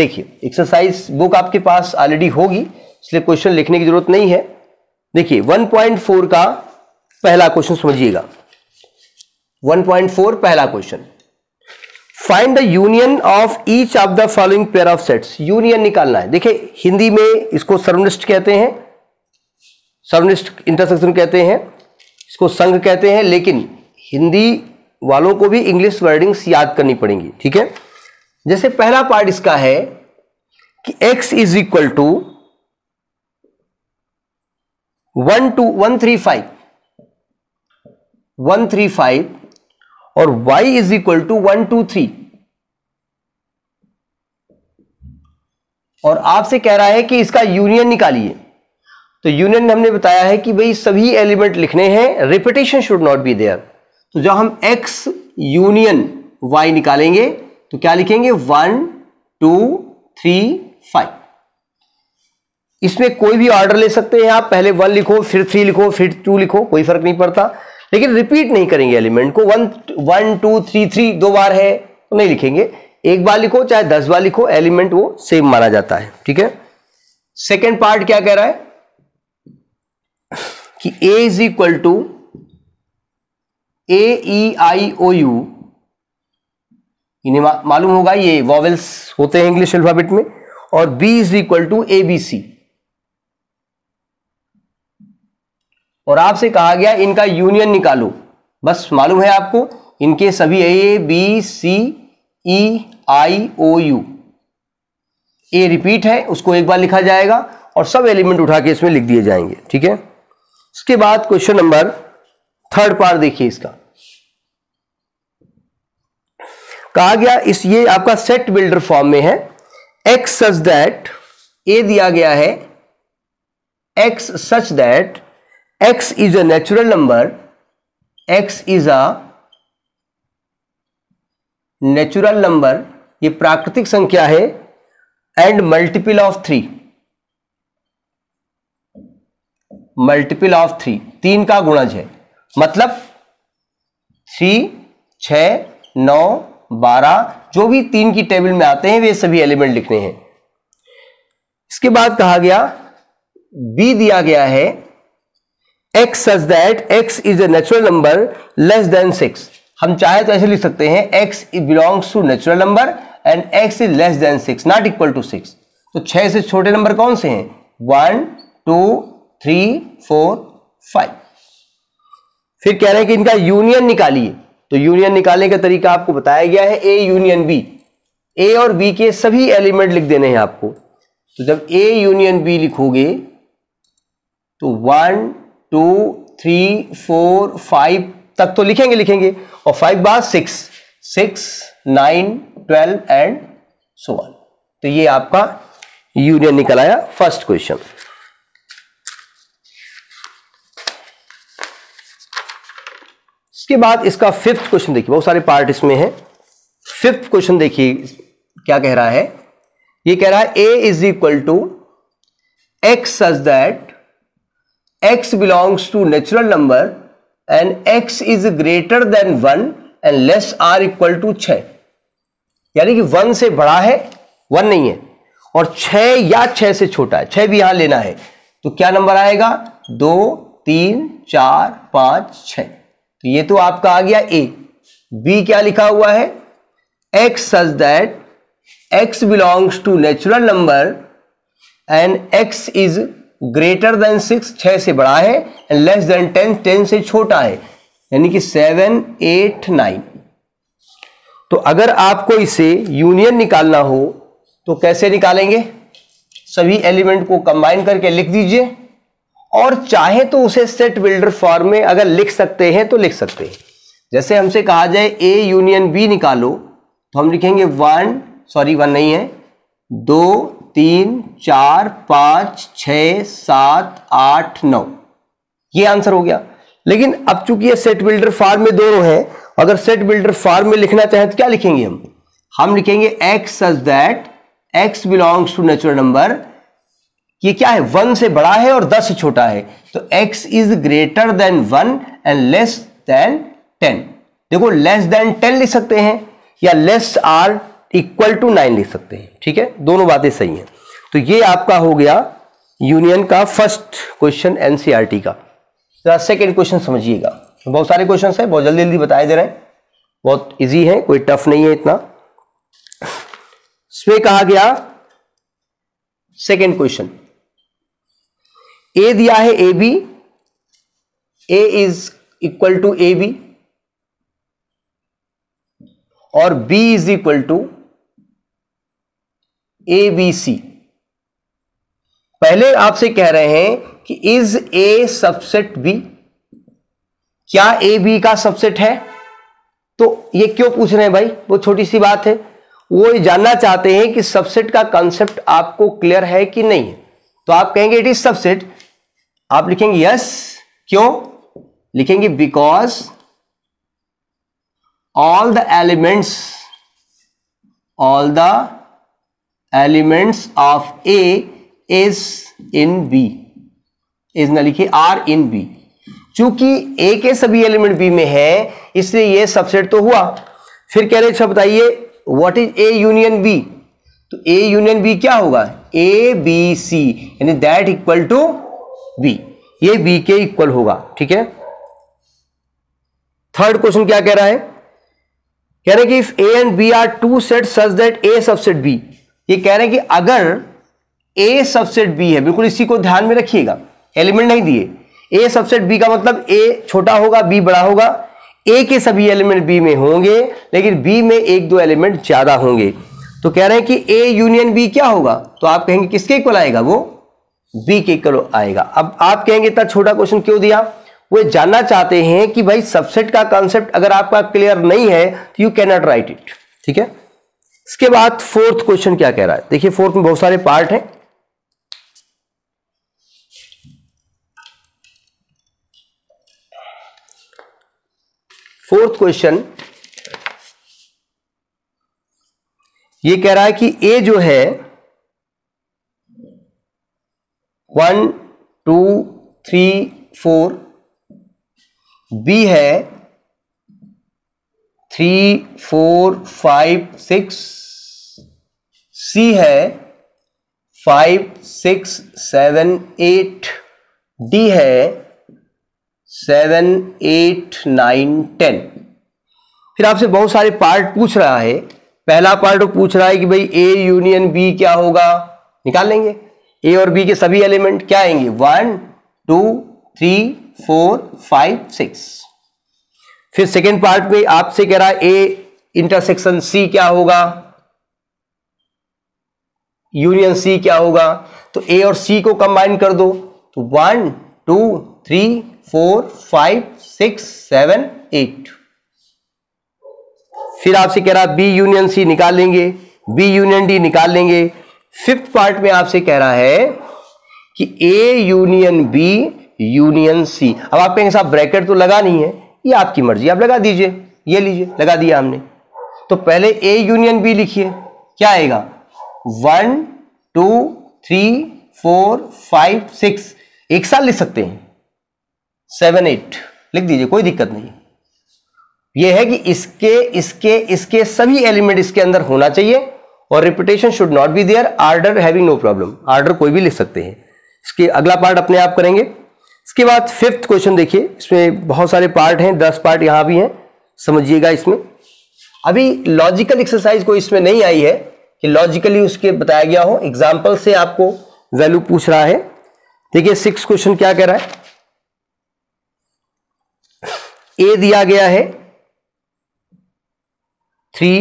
देखिए एक्सरसाइज बुक आपके पास ऑलरेडी होगी इसलिए क्वेश्चन लिखने की जरूरत नहीं है देखिए 1.4 का पहला क्वेश्चन समझिएगा 1.4 पहला question find the union of each of the following pair of sets union निकालना है देखिए हिंदी में इसको सर्वनिष्ठ कहते हैं सर्वनिष्ठ इंटरसेक्शन कहते हैं इसको संघ कहते हैं लेकिन हिंदी वालों को भी इंग्लिश वर्डिंग्स याद करनी पड़ेंगी ठीक है जैसे पहला पार्ट इसका है कि x is equal to one two one three five one three five और y is equal to one two three और आपसे कह रहा है कि इसका यूनियन निकालिए तो यूनियन हमने बताया है कि भाई सभी एलिमेंट लिखने हैं repetition should not be there तो जब हम x यूनियन y निकालेंगे तो क्या लिखेंगे वन टू थ्री फाइव इसमें कोई भी ऑर्डर ले सकते हैं आप पहले वन लिखो फिर थ्री लिखो फिर टू लिखो कोई फर्क नहीं पड़ता लेकिन रिपीट नहीं करेंगे एलिमेंट को one one two three three दो बार है तो नहीं लिखेंगे एक बार लिखो चाहे दस बार लिखो एलिमेंट वो सेम माना जाता है ठीक है सेकेंड पार्ट क्या कह रहा है कि A is equal to A E I O U इन्हें मालूम होगा ये वॉवेल्स होते हैं इंग्लिश अल्फाबेट में और B is equal to A B C और आपसे कहा गया इनका यूनियन निकालो बस मालूम है आपको इनके सभी A B C E I O U A repeat है उसको एक बार लिखा जाएगा और सब एलिमेंट उठा के इसमें लिख दिए जाएंगे ठीक है इसके बाद क्वेश्चन नंबर थर्ड पार्ट देखिए इसका कहा गया इस ये आपका सेट बिल्डर फॉर्म में है एक्स सच दैट ए दिया गया है x such that x is a natural number x is a natural number ये प्राकृतिक संख्या है and multiple of three multiple of three तीन का गुणज है मतलब थ्री छ नौ बारह जो भी तीन की टेबल में आते हैं वे सभी एलिमेंट लिखने हैं इसके बाद कहा गया बी दिया गया है x such that x is a natural number less than six हम चाहे तो ऐसे लिख सकते हैं x belongs to natural number and x is less than six not equal to six तो छह से छोटे नंबर कौन से हैं one two three four five फिर कह रहे हैं कि इनका यूनियन निकालिए तो यूनियन निकालने का तरीका आपको बताया गया है ए यूनियन बी ए और बी के सभी एलिमेंट लिख देने हैं आपको तो जब ए यूनियन बी लिखोगे तो one two three four five तक तो लिखेंगे लिखेंगे और फाइव बार six six nine twelve and so on तो ये आपका यूनियन निकल आया फर्स्ट क्वेश्चन इसके बाद इसका फिफ्थ क्वेश्चन देखिए बहुत सारे पार्ट इसमें है फिफ्थ क्वेश्चन देखिए क्या कह रहा है ये कह रहा है A is equal to x such that x belongs to natural number and x is greater than one and less r equal to छ यानी कि वन से बड़ा है वन नहीं है और छ या 6 से छोटा है 6 भी यहां लेना है तो क्या नंबर आएगा दो तीन चार पांच छ तो ये तो आपका आ गया ए बी क्या लिखा हुआ है x such that x belongs to natural number and x is greater than six छः से बड़ा है and less than ten ten से छोटा है यानी कि सेवन एट नाइन तो अगर आपको इसे यूनियन निकालना हो तो कैसे निकालेंगे सभी एलिमेंट को कंबाइन करके लिख दीजिए और चाहे तो उसे सेट बिल्डर फॉर्म में अगर लिख सकते हैं तो लिख सकते हैं जैसे हमसे कहा जाए ए यूनियन बी निकालो तो हम लिखेंगे वन सॉरी वन नहीं है दो तीन चार पाँच छ सात आठ नौ ये आंसर हो गया लेकिन अब चूंकि ये सेट बिल्डर फार्म में दोनों है अगर सेट बिल्डर फार्म में लिखना चाहें तो क्या लिखेंगे हम हम लिखेंगे x such that x belongs to natural number ये क्या है वन से बड़ा है और दस से छोटा है तो x is greater than one and less than ten देखो लेस देन टेन लिख सकते हैं या less or equal to nine लिख सकते हैं ठीक है दोनों बातें सही हैं तो ये आपका हो गया यूनियन का फर्स्ट क्वेश्चन एनसीईआरटी का सेकेंड क्वेश्चन समझिएगा बहुत सारे क्वेश्चन हैं बहुत जल्दी जल्दी बताए दे रहे हैं बहुत इजी है कोई टफ नहीं है इतना इसमें कहा गया सेकेंड क्वेश्चन ए दिया है A B A is equal to A B और B is equal to A B C पहले आपसे कह रहे हैं कि इज ए सबसेट बी क्या ए बी का सबसेट है तो ये क्यों पूछ रहे हैं भाई वो छोटी सी बात है वो ये जानना चाहते हैं कि सबसेट का कॉन्सेप्ट आपको क्लियर है कि नहीं है तो आप कहेंगे इट इज सबसेट आप लिखेंगे यस क्यों लिखेंगे because all the elements all the elements of A is in B is ना लिखिए आर इन बी चूंकि ए के सभी एलिमेंट बी में है इसलिए ये सबसेट तो हुआ फिर कह रहे अच्छा बताइए what is A union B तो ए यूनियन बी क्या होगा ए बी सी यानी दैट इक्वल टू बी ये बी के इक्वल होगा ठीक है थर्ड क्वेश्चन क्या कह रहा है कह रहे कि if A and B are two set such that A subset B ये कह रहे हैं कि अगर ए सबसेट बी है बिल्कुल इसी को ध्यान में रखिएगा एलिमेंट नहीं दिए ए सबसेट बी का मतलब ए छोटा होगा बी बड़ा होगा ए के सभी एलिमेंट बी में होंगे लेकिन बी में एक दो एलिमेंट ज्यादा होंगे तो कह रहे हैं कि ए यूनियन बी क्या होगा तो आप कहेंगे किसके इक्वल आएगा वो बी के इक्वल आएगा अब आप कहेंगे इतना छोटा क्वेश्चन क्यों दिया वो जानना चाहते हैं कि भाई सबसेट का कॉन्सेप्ट अगर आपका क्लियर नहीं है तो you can not write it ठीक है इसके बाद फोर्थ क्वेश्चन क्या कह रहा है देखिए फोर्थ में बहुत सारे पार्ट हैं फोर्थ क्वेश्चन ये कह रहा है कि ए जो है one two three four B है three four five six C है five six seven eight D है सेवन एट नाइन टेन फिर आपसे बहुत सारे पार्ट पूछ रहा है पहला पार्ट पूछ रहा है कि भाई ए यूनियन बी क्या होगा निकाल लेंगे ए और बी के सभी एलिमेंट क्या आएंगे one two three four five six फिर सेकेंड पार्ट में आपसे कह रहा है ए इंटरसेक्शन सी क्या होगा यूनियन सी क्या होगा तो ए और सी को कंबाइन कर दो तो one two three four five six seven eight फिर आपसे कह रहा है बी यूनियन सी निकाल लेंगे बी यूनियन डी निकाल लेंगे फिफ्थ पार्ट में आपसे कह रहा है कि A union B union C अब आपके साथ ब्रैकेट तो लगा नहीं है ये आपकी मर्जी आप लगा दीजिए ये लीजिए लगा दिया हमने तो पहले ए यूनियन बी लिखिए क्या आएगा one two three four five six एक साल लिख सकते हैं सेवन एट लिख दीजिए कोई दिक्कत नहीं यह है कि इसके इसके इसके सभी एलिमेंट इसके अंदर होना चाहिए और repetition should not be there order having no problem order कोई भी लिख सकते हैं इसके अगला पार्ट अपने आप करेंगे इसके बाद फिफ्थ क्वेश्चन देखिए इसमें बहुत सारे पार्ट हैं दस पार्ट यहाँ भी हैं समझिएगा इसमें अभी लॉजिकल एक्सरसाइज कोई इसमें नहीं आई है कि लॉजिकली उसके बताया गया हो एग्जाम्पल से आपको वैल्यू पूछ रहा है देखिए सिक्स क्वेश्चन क्या कह रहा है ए दिया गया है three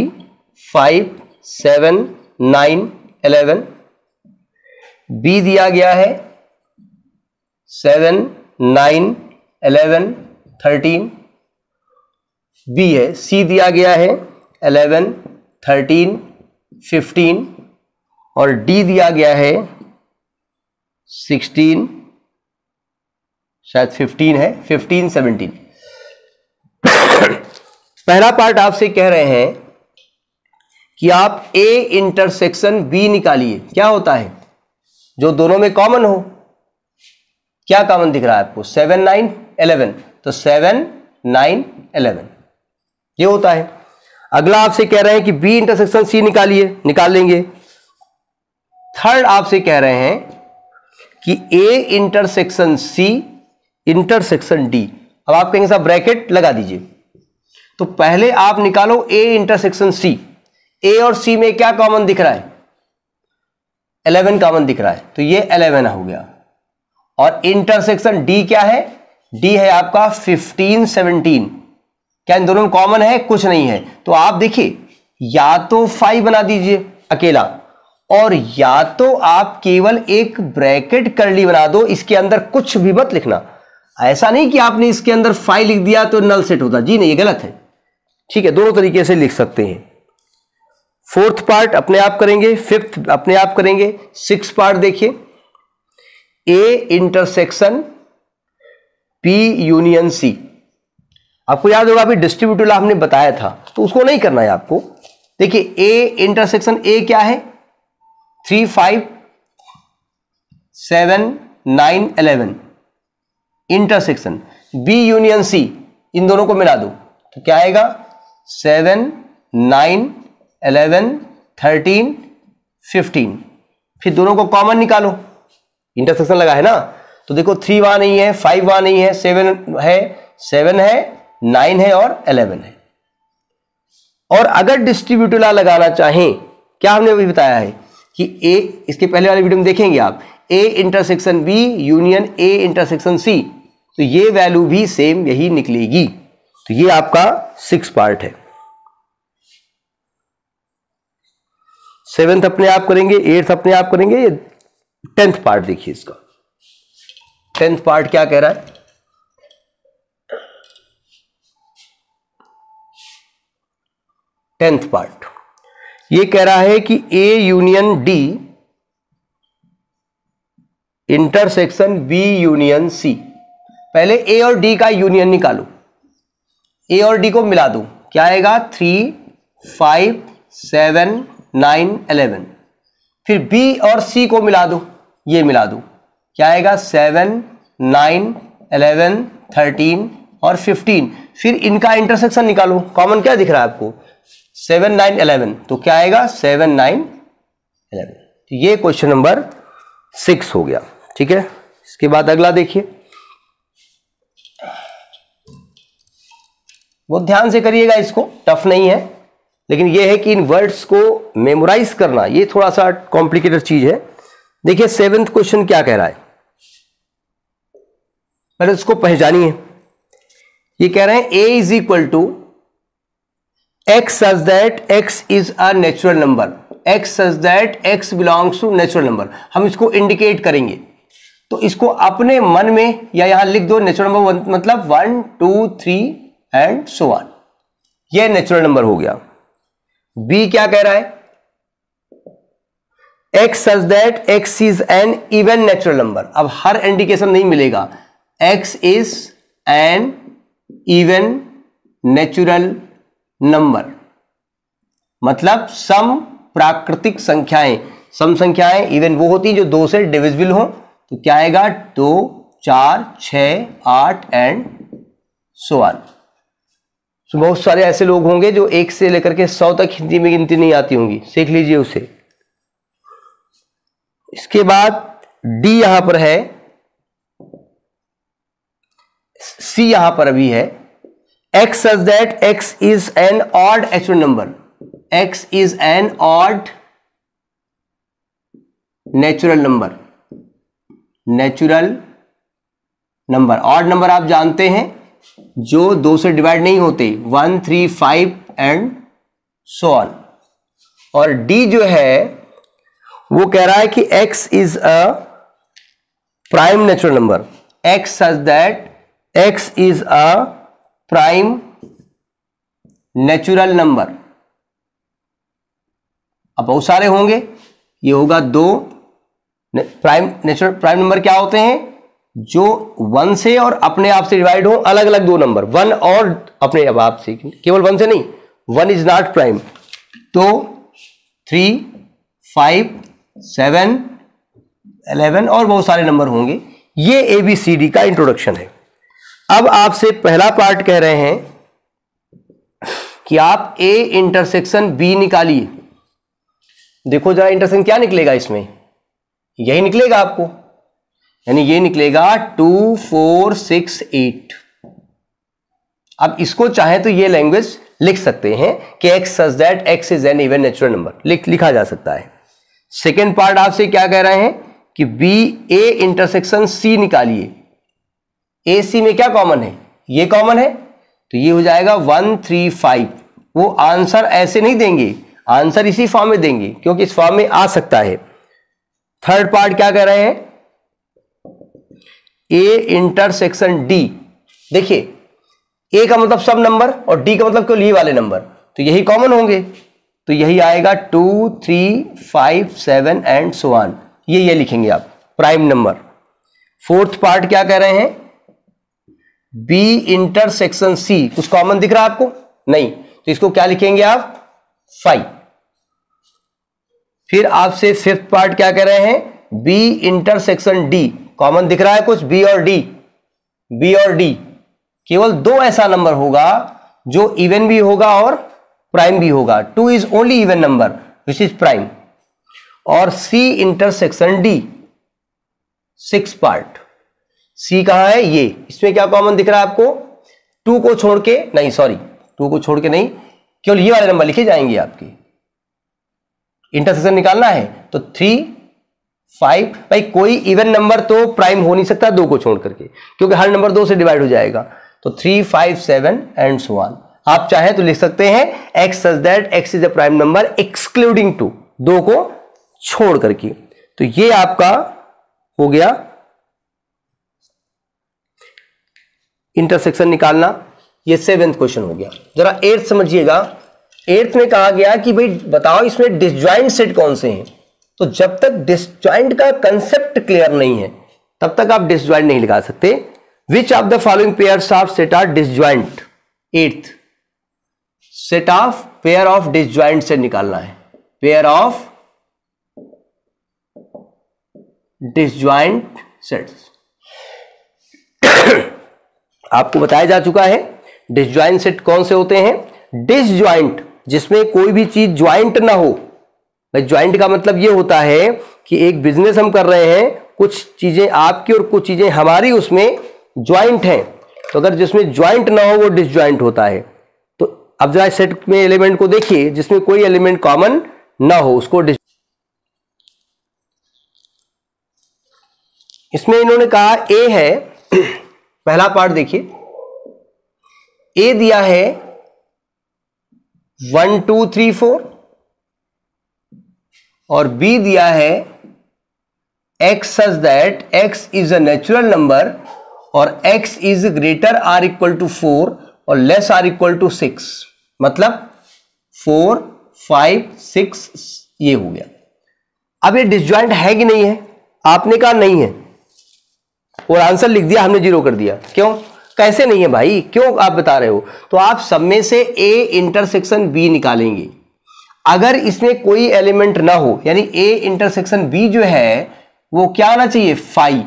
five seven nine eleven B दिया गया है seven nine eleven thirteen B है सी दिया गया है एलेवन थर्टीन फिफ्टीन और डी दिया गया है सिक्सटीन शायद फिफ्टीन है फिफ्टीन सेवनटीन पहला पार्ट आपसे कह रहे हैं कि आप ए इंटरसेक्शन बी निकालिए क्या होता है जो दोनों में कॉमन हो क्या कॉमन दिख रहा है आपको सेवन नाइन एलेवन तो सेवन नाइन एलेवन ये होता है अगला आपसे कह रहे हैं कि बी इंटरसेक्शन सी निकालिए निकाल लेंगे थर्ड आपसे कह रहे हैं कि A intersection C intersection D अब आप कहेंगे साहब ब्रैकेट लगा दीजिए तो पहले आप निकालो ए इंटरसेक्शन सी ए और सी में क्या कॉमन दिख रहा है 11 कॉमन दिख रहा है तो ये 11 हो गया और इंटरसेक्शन डी क्या है डी है आपका फिफ्टीन सेवनटीन क्या इन दोनों कॉमन है कुछ नहीं है तो आप देखिए या तो फाइव बना दीजिए अकेला और या तो आप केवल एक ब्रैकेट करली बना दो इसके अंदर कुछ भी मत लिखना ऐसा नहीं कि आपने इसके अंदर फाइव लिख दिया तो नल सेट होता जी नहीं ये गलत है ठीक है दोनों तरीके से लिख सकते हैं फोर्थ पार्ट अपने आप करेंगे फिफ्थ अपने आप करेंगे सिक्स पार्ट देखिए A intersection P union C आपको याद होगा अभी डिस्ट्रीब्यूटिव लॉ हमने बताया था तो उसको नहीं करना है आपको देखिए ए इंटरसेक्शन ए क्या है three five seven nine eleven intersection B union C इन दोनों को मिला दो तो क्या आएगा seven nine eleven thirteen fifteen फिर दोनों को कॉमन निकालो इंटरसेक्शन लगा है ना तो देखो थ्री वहां नहीं है फाइव वहां नहीं है सेवन है सेवन है नाइन है और अलेवन है और अगर डिस्ट्रीब्यूटला लगाना चाहें क्या हमने अभी बताया है कि ए इसके पहले वाले वीडियो में देखेंगे आप A intersection B union A intersection C तो ये वैल्यू भी सेम यही निकलेगी तो ये आपका सिक्स पार्ट है सेवेंथ अपने आप करेंगे एट्थ अपने आप करेंगे टेंथ पार्ट देखिए इसका टेंथ पार्ट क्या कह रहा है टेंथ पार्ट ये कह रहा है कि A union D intersection B union C पहले ए और डी का यूनियन निकालो ए और डी को मिला दो क्या आएगा three five seven nine eleven फिर बी और सी को मिला दो ये मिला दो क्या आएगा सेवन नाइन एलेवन थर्टीन और फिफ्टीन फिर इनका इंटरसेक्शन निकालो कॉमन क्या दिख रहा है आपको सेवन नाइन एलेवन तो क्या आएगा सेवन नाइन एलेवन तो ये क्वेश्चन नंबर सिक्स हो गया ठीक है इसके बाद अगला देखिए बहुत ध्यान से करिएगा इसको टफ नहीं है लेकिन यह है कि इन वर्ड्स को मेमोराइज करना ये थोड़ा सा कॉम्प्लिकेटेड चीज है देखिए सेवेंथ क्वेश्चन क्या कह रहा है पहले इसको है ये कह रहे हैं A is equal to x such that x is a natural number X such that x belongs to natural number हम इसको इंडिकेट करेंगे तो इसको अपने मन में या यहां लिख दो नेचुरल नंबर मतलब one two three and so on ये नेचुरल नंबर हो गया बी क्या कह रहा है X such that x is an even natural number अब हर इंडिकेशन नहीं मिलेगा X is an even natural number मतलब सम प्राकृतिक संख्याएं सम संख्याएं इवन वो होती जो दो से डिविजिबल हो तो क्या आएगा दो चार छ आठ एंड सो ऑन so, बहुत सारे ऐसे लोग होंगे जो एक से लेकर के सौ तक हिंदी में गिनती नहीं आती होंगी सीख लीजिए उसे इसके बाद डी यहां पर है सी यहां पर अभी है X such that x is an odd H number X is an odd natural number natural number odd number आप जानते हैं जो दो से डिवाइड नहीं होते one three five and so on और डी जो है वो कह रहा है कि X is a prime natural number X such that x is a prime natural number अब बहुत सारे होंगे ये होगा दो प्राइम नेचुरल प्राइम नंबर क्या होते हैं जो वन से और अपने आप से डिवाइड हो अलग अलग दो नंबर वन और अपने आप से केवल वन से नहीं वन इज नॉट प्राइम तो थ्री फाइव सेवन एलेवन और बहुत सारे नंबर होंगे ये ए बी सी डी का इंट्रोडक्शन है अब आपसे पहला पार्ट कह रहे हैं कि आप ए इंटरसेक्शन बी निकालिए देखो जरा इंटरसेक्शन क्या निकलेगा इसमें यही निकलेगा आपको यानी ये निकलेगा टू फोर सिक्स एट अब इसको चाहे तो ये लैंग्वेज लिख सकते हैं कि X such that x is an even natural number लिख लिखा जा सकता है सेकेंड पार्ट आपसे क्या कह रहे हैं कि बी ए इंटरसेक्शन सी निकालिए ए सी में क्या कॉमन है ये कॉमन है तो ये हो जाएगा वन थ्री फाइव वो आंसर ऐसे नहीं देंगे आंसर इसी फॉर्म में देंगे क्योंकि इस फॉर्म में आ सकता है थर्ड पार्ट क्या कह रहे हैं ए इंटरसेक्शन डी देखिए ए का मतलब सब नंबर और डी का मतलब क्यों ली वाले नंबर तो यही कॉमन होंगे तो यही आएगा two three five seven and so on ये ये लिखेंगे आप प्राइम नंबर फोर्थ पार्ट क्या कह रहे हैं बी इंटरसेक्शन सी कुछ कॉमन दिख रहा है आपको नहीं तो इसको क्या लिखेंगे आप फाइव फिर आपसे फिफ्थ पार्ट क्या कह रहे हैं बी इंटरसेक्शन डी कॉमन दिख रहा है कुछ बी और डी बी और डी केवल दो ऐसा नंबर होगा जो इवन भी होगा और प्राइम भी होगा two is only even number which is prime और C intersection D six part C कहा है ये इसमें क्या कॉमन दिख रहा है आपको टू को छोड़ के नहीं सॉरी टू को छोड़ के नहीं केवल ये वाले नंबर लिखे जाएंगे आपके इंटरसेक्शन निकालना है तो थ्री फाइव भाई कोई इवन नंबर तो प्राइम हो नहीं सकता दो को छोड़ करके क्योंकि हर नंबर दो से डिवाइड हो जाएगा तो three five seven and so on आप चाहें तो लिख सकते हैं X such that x is a prime number excluding two दो को छोड़ करके तो ये आपका हो गया इंटरसेक्शन निकालना ये सेवेंथ क्वेश्चन हो गया जरा एट्थ समझिएगा एट्थ में कहा गया कि भाई बताओ इसमें डिस्ज्वाइंट सेट कौन से हैं तो जब तक डिस्ज्वाइंट का कंसेप्ट क्लियर नहीं है तब तक आप डिस्ज्वाइंट नहीं लगा सकते which of the following pair of set are disjoint eighth set of pair of disjoint से निकालना है पेयर ऑफ डिस्ज्वाइंट सेट्स आपको बताया जा चुका है डिस्ज्वाइंट सेट कौन से होते हैं डिस्ज्वाइंट जिसमें कोई भी चीज ज्वाइंट ना हो भाई ज्वाइंट का मतलब ये होता है कि एक बिजनेस हम कर रहे हैं कुछ चीजें आपकी और कुछ चीजें हमारी उसमें ज्वाइंट हैं तो अगर जिसमें ज्वाइंट ना हो वो डिसज्वाइंट होता है तो अब जरा सेट में एलिमेंट को देखिए जिसमें कोई एलिमेंट कॉमन ना हो उसको इसमें इन्होंने कहा ए है पहला पार्ट देखिए ए दिया है वन टू थ्री फोर और बी दिया है X such that x is a natural number और X is greater or equal to four और less or equal to six मतलब फोर फाइव सिक्स ये हो गया अब ये डिसज्वाइंट है कि नहीं है आपने कहा नहीं है और आंसर लिख दिया हमने जीरो कर दिया क्यों कैसे नहीं है भाई क्यों आप बता रहे हो तो आप सब में से ए इंटरसेक्शन बी निकालेंगे अगर इसमें कोई एलिमेंट ना हो यानी ए इंटरसेक्शन बी जो है वो क्या आना चाहिए फाइव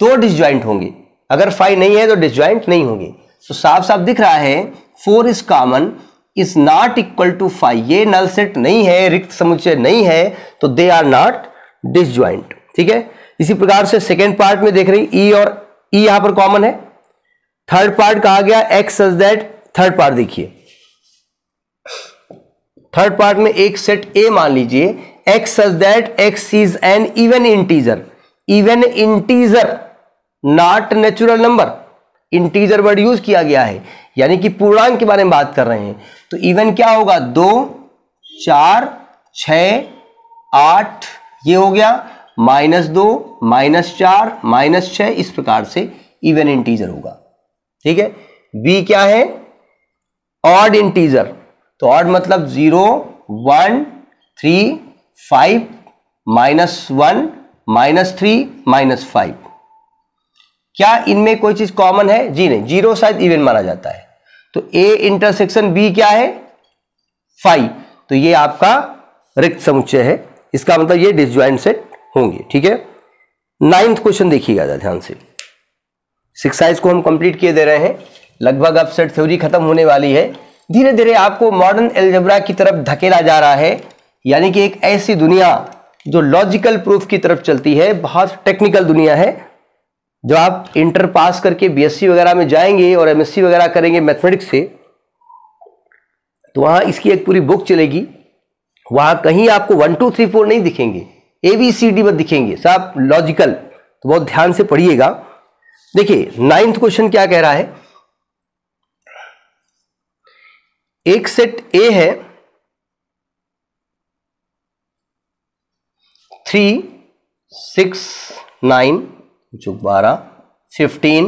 तो डिसज्वाइंट होंगे अगर फाइव नहीं है तो डिसज्वाइंट नहीं होंगे तो साफ साफ दिख रहा है four is common is not equal to five ये नल सेट नहीं है रिक्त समुच्चय नहीं है तो दे आर नॉट डिसज्वाइंट ठीक है इसी प्रकार से सेकेंड पार्ट में देख रही ई e और ई e यहां पर कॉमन है थर्ड पार्ट कहा गया X such that third part देखिए थर्ड पार्ट में एक सेट ए मान लीजिए X such that x is an even integer even integer not natural number integer word use किया गया है यानी कि पूर्णांक के बारे में बात कर रहे हैं तो इवन क्या होगा दो चार छ आठ ये हो गया माइनस दो माइनस चार माइनस छ इस प्रकार से इवन इंटीजर होगा ठीक है बी क्या है ऑड इंटीजर तो ऑड मतलब zero one three five minus one minus three minus five क्या इनमें कोई चीज कॉमन है जी नहीं जीरो शायद इवन माना जाता है तो ए इंटरसेक्शन बी क्या है फाइव तो ये आपका रिक्त समुच्चय है इसका मतलब ये डिसज्वाइंट सेट होंगे ठीक है नाइन्थ क्वेश्चन देखिएगा ध्यान से सिक्स साइज को हम कंप्लीट किए दे रहे हैं लगभग अब सेट थ्योरी खत्म होने वाली है धीरे धीरे आपको मॉडर्न एल्जबरा की तरफ धकेला जा रहा है यानी कि एक ऐसी दुनिया जो लॉजिकल प्रूफ की तरफ चलती है बहुत टेक्निकल दुनिया है जो आप इंटर पास करके बीएससी वगैरह में जाएंगे और एमएससी वगैरह करेंगे मैथमेटिक्स से तो वहाँ इसकी एक पूरी बुक चलेगी वहाँ कहीं आपको वन टू थ्री फोर नहीं दिखेंगे ए बी सी डी बस दिखेंगे साहब लॉजिकल तो बहुत ध्यान से पढ़िएगा देखिए नाइन्थ क्वेश्चन क्या कह रहा है एक सेट ए है थ्री सिक्स नाइन जो बारह fifteen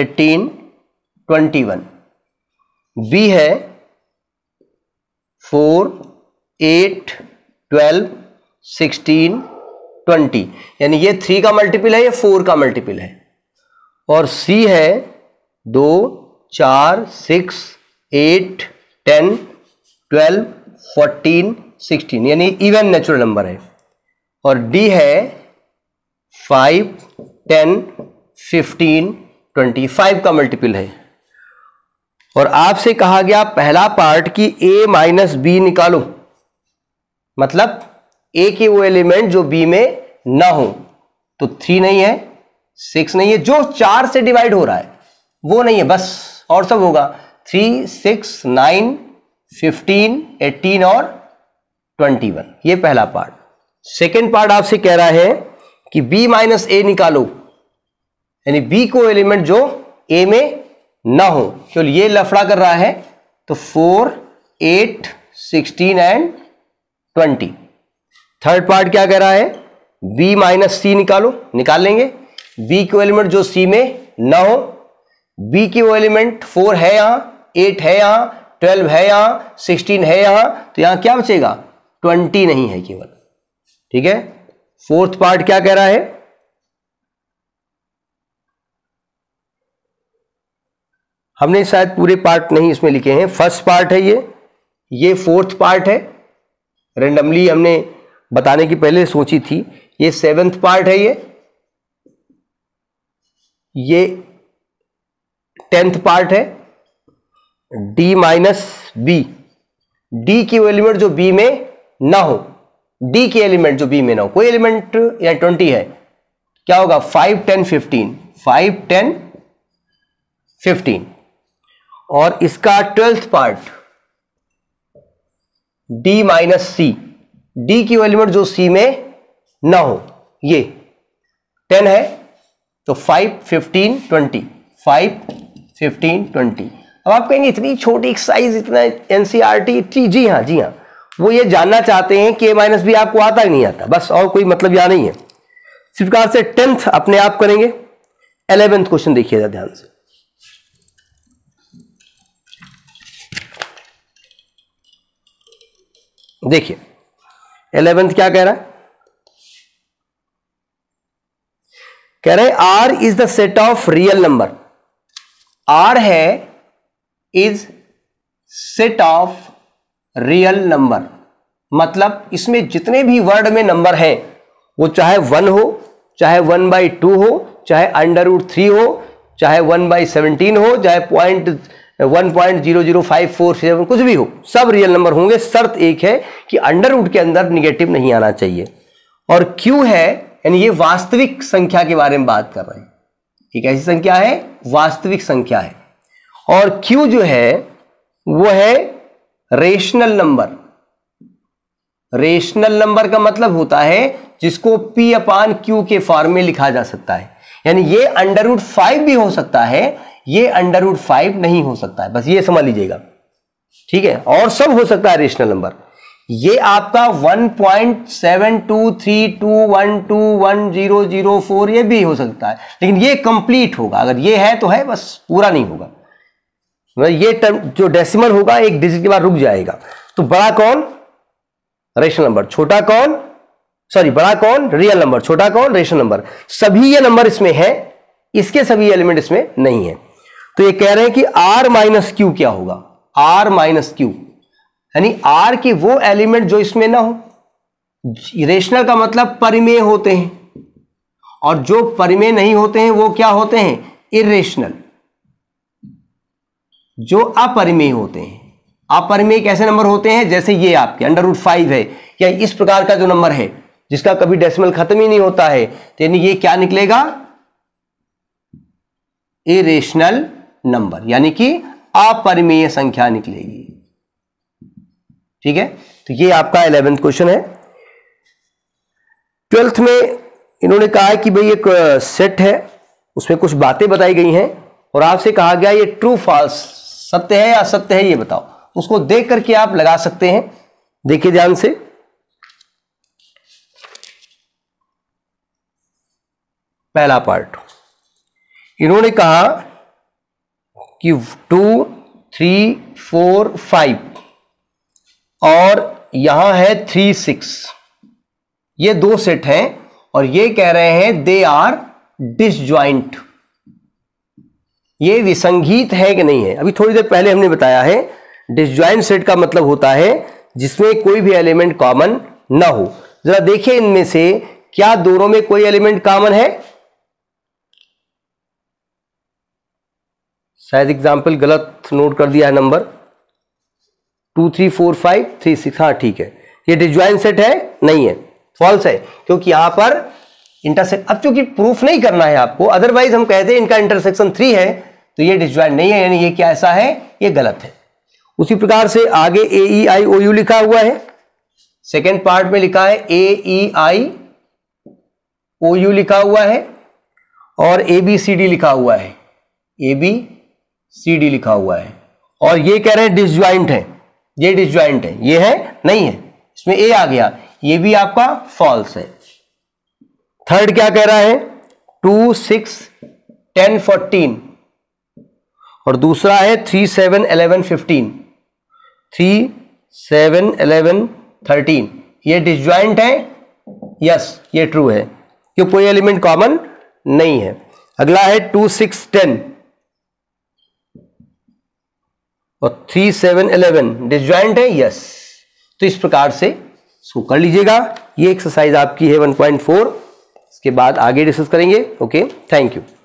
eighteen twenty one B है four eight twelve sixteen twenty यानी ये थ्री का मल्टीपल है ये फोर का मल्टीपल है और सी है दो चार six eight ten twelve fourteen sixteen यानी इवन नेचुरल नंबर है और डी है five ten fifteen twenty five का मल्टीपल है और आपसे कहा गया पहला पार्ट की ए माइनस बी निकालो मतलब ए के वो एलिमेंट जो बी में ना हो तो थ्री नहीं है सिक्स नहीं है जो चार से डिवाइड हो रहा है वो नहीं है बस और सब होगा three six nine fifteen eighteen और ट्वेंटी वन ये पहला पार्ट सेकेंड पार्ट आपसे कह रहा है कि b माइनस ए निकालो यानी b को एलिमेंट जो a में ना हो चल ये लफड़ा कर रहा है तो four eight sixteen and twenty third part क्या कह रहा है b माइनस सी निकालो निकाल लेंगे बी को एलिमेंट जो c में ना हो बी की वो एलिमेंट फोर है यहां एट है यहां ट्वेल्व है यहां सिक्सटीन है यहां तो यहां क्या बचेगा ट्वेंटी नहीं है केवल ठीक है फोर्थ पार्ट क्या कह रहा है हमने शायद पूरे पार्ट नहीं इसमें लिखे हैं फर्स्ट पार्ट है ये ये फोर्थ पार्ट है रेंडमली हमने बताने की पहले सोची थी ये सेवेंथ पार्ट है ये ये टेंथ पार्ट है डी माइनस बी डी की एलिमेंट जो बी में ना हो डी के एलिमेंट जो बी में ना हो कोई एलिमेंट या ट्वेंटी है क्या होगा five ten fifteen five ten fifteen और इसका twelfth part D minus C D की एलिमेंट जो सी में ना हो ये टेन है तो five fifteen twenty five fifteen twenty अब आप कहेंगे इतनी छोटी साइज इतना एन सी आर टी जी हाँ जी हाँ वो ये जानना चाहते हैं के माइनस भी आपको आता ही नहीं आता बस और कोई मतलब यहाँ नहीं है इस प्रकार से टेंथ अपने आप करेंगे एलेवेंथ क्वेश्चन देखिएगा ध्यान से देखिए एलेवेंथ क्या कह रहा है कह रहे R is the set of real number R है is set of real number मतलब इसमें जितने भी वर्ड में नंबर हैं वो चाहे वन हो चाहे वन बाई टू हो चाहे अंडर रूट थ्री हो चाहे वन बाई सेवनटीन हो चाहे point one point zero zero five four seven कुछ भी हो सब रियल नंबर होंगे शर्त एक है कि अंडर रूट के अंदर निगेटिव नहीं आना चाहिए और क्यू है यानी ये वास्तविक संख्या के बारे में बात कर रहे हैं ये कैसी संख्या है वास्तविक संख्या है और Q जो है वो है रेशनल नंबर रेशनल नंबर का मतलब होता है जिसको P अपान Q के फॉर्म में लिखा जा सकता है यानी ये अंडर रूट फाइव भी हो सकता है ये अंडर रूट फाइव नहीं हो सकता है बस ये समझ लीजिएगा ठीक है और सब हो सकता है रेशनल नंबर ये आपका 1.7232121004 ये भी हो सकता है लेकिन ये कंप्लीट होगा अगर ये है तो है बस पूरा नहीं होगा मतलब ये टर्म जो डेसिमल होगा एक डिजिट के बाद रुक जाएगा तो बड़ा कौन रेशनल नंबर छोटा कौन सॉरी बड़ा कौन रियल नंबर छोटा कौन रेशनल नंबर सभी ये नंबर इसमें है इसके सभी एलिमेंट इसमें नहीं है तो ये कह रहे हैं कि आर माइनस क्यू क्या होगा आर माइनस क्यू यानी आर के वो एलिमेंट जो इसमें ना हो रेशनल का मतलब परिमेय होते हैं और जो परिमेय नहीं होते हैं वो क्या होते हैं इरेशनल जो अपरिमेय होते हैं अपरिमेय कैसे नंबर होते हैं जैसे ये आपके अंडर रूट फाइव है या इस प्रकार का जो नंबर है जिसका कभी डेसिमल खत्म ही नहीं होता है तो यानी ये क्या निकलेगा इरेशनल नंबर यानी कि अपरिमेय संख्या निकलेगी ठीक है तो ये आपका इलेवेंथ क्वेश्चन है ट्वेल्थ में इन्होंने कहा है कि भाई एक सेट है उसमें कुछ बातें बताई गई हैं और आपसे कहा गया ये ट्रू फॉल्स सत्य है या सत्य है ये बताओ उसको देख करके आप लगा सकते हैं देखिए ध्यान से पहला पार्ट इन्होंने कहा कि टू थ्री फोर फाइव और यहां है थ्री सिक्स ये दो सेट हैं और ये कह रहे हैं दे आर डिसज्वाइंट ये विसंगीत है कि नहीं है अभी थोड़ी देर पहले हमने बताया है डिसज्वाइंट सेट का मतलब होता है जिसमें कोई भी एलिमेंट कॉमन ना हो जरा देखिए इनमें से क्या दोनों में कोई एलिमेंट कॉमन है शायद एग्जाम्पल गलत नोट कर दिया है number two three four five three six हाँ ठीक है ये डिज्वाइन सेट है नहीं है फॉल्स है क्योंकि यहाँ पर इंटरसेक्ट अब चूंकि प्रूफ नहीं करना है आपको अदरवाइज हम कहते हैं इनका इंटरसेक्शन थ्री है तो ये डिज्वाइन नहीं है यानी ये क्या ऐसा है ये गलत है उसी प्रकार से आगे ए ई आई ओ यू लिखा हुआ है सेकेंड पार्ट में लिखा है ए ई आई ओ यू लिखा हुआ है और ए बी सी डी लिखा हुआ है ए बी सी डी लिखा हुआ है और ये कह रहे हैं डिज्वाइंट है ये डिसज्वाइंट है ये है नहीं है इसमें ए आ गया ये भी आपका फॉल्स है थर्ड क्या कह रहा है टू सिक्स टेन फोर्टीन और दूसरा है three seven eleven fifteen three seven eleven thirteen ये डिसज्वाइंट है यस ये ट्रू है क्यों कोई एलिमेंट कॉमन नहीं है अगला है टू सिक्स टेन और थ्री सेवन इलेवन डिजॉइंट है यस तो इस प्रकार से इसको कर लीजिएगा ये एक्सरसाइज आपकी है वन पॉइंट फोर इसके बाद आगे डिस्कस करेंगे ओके थैंक यू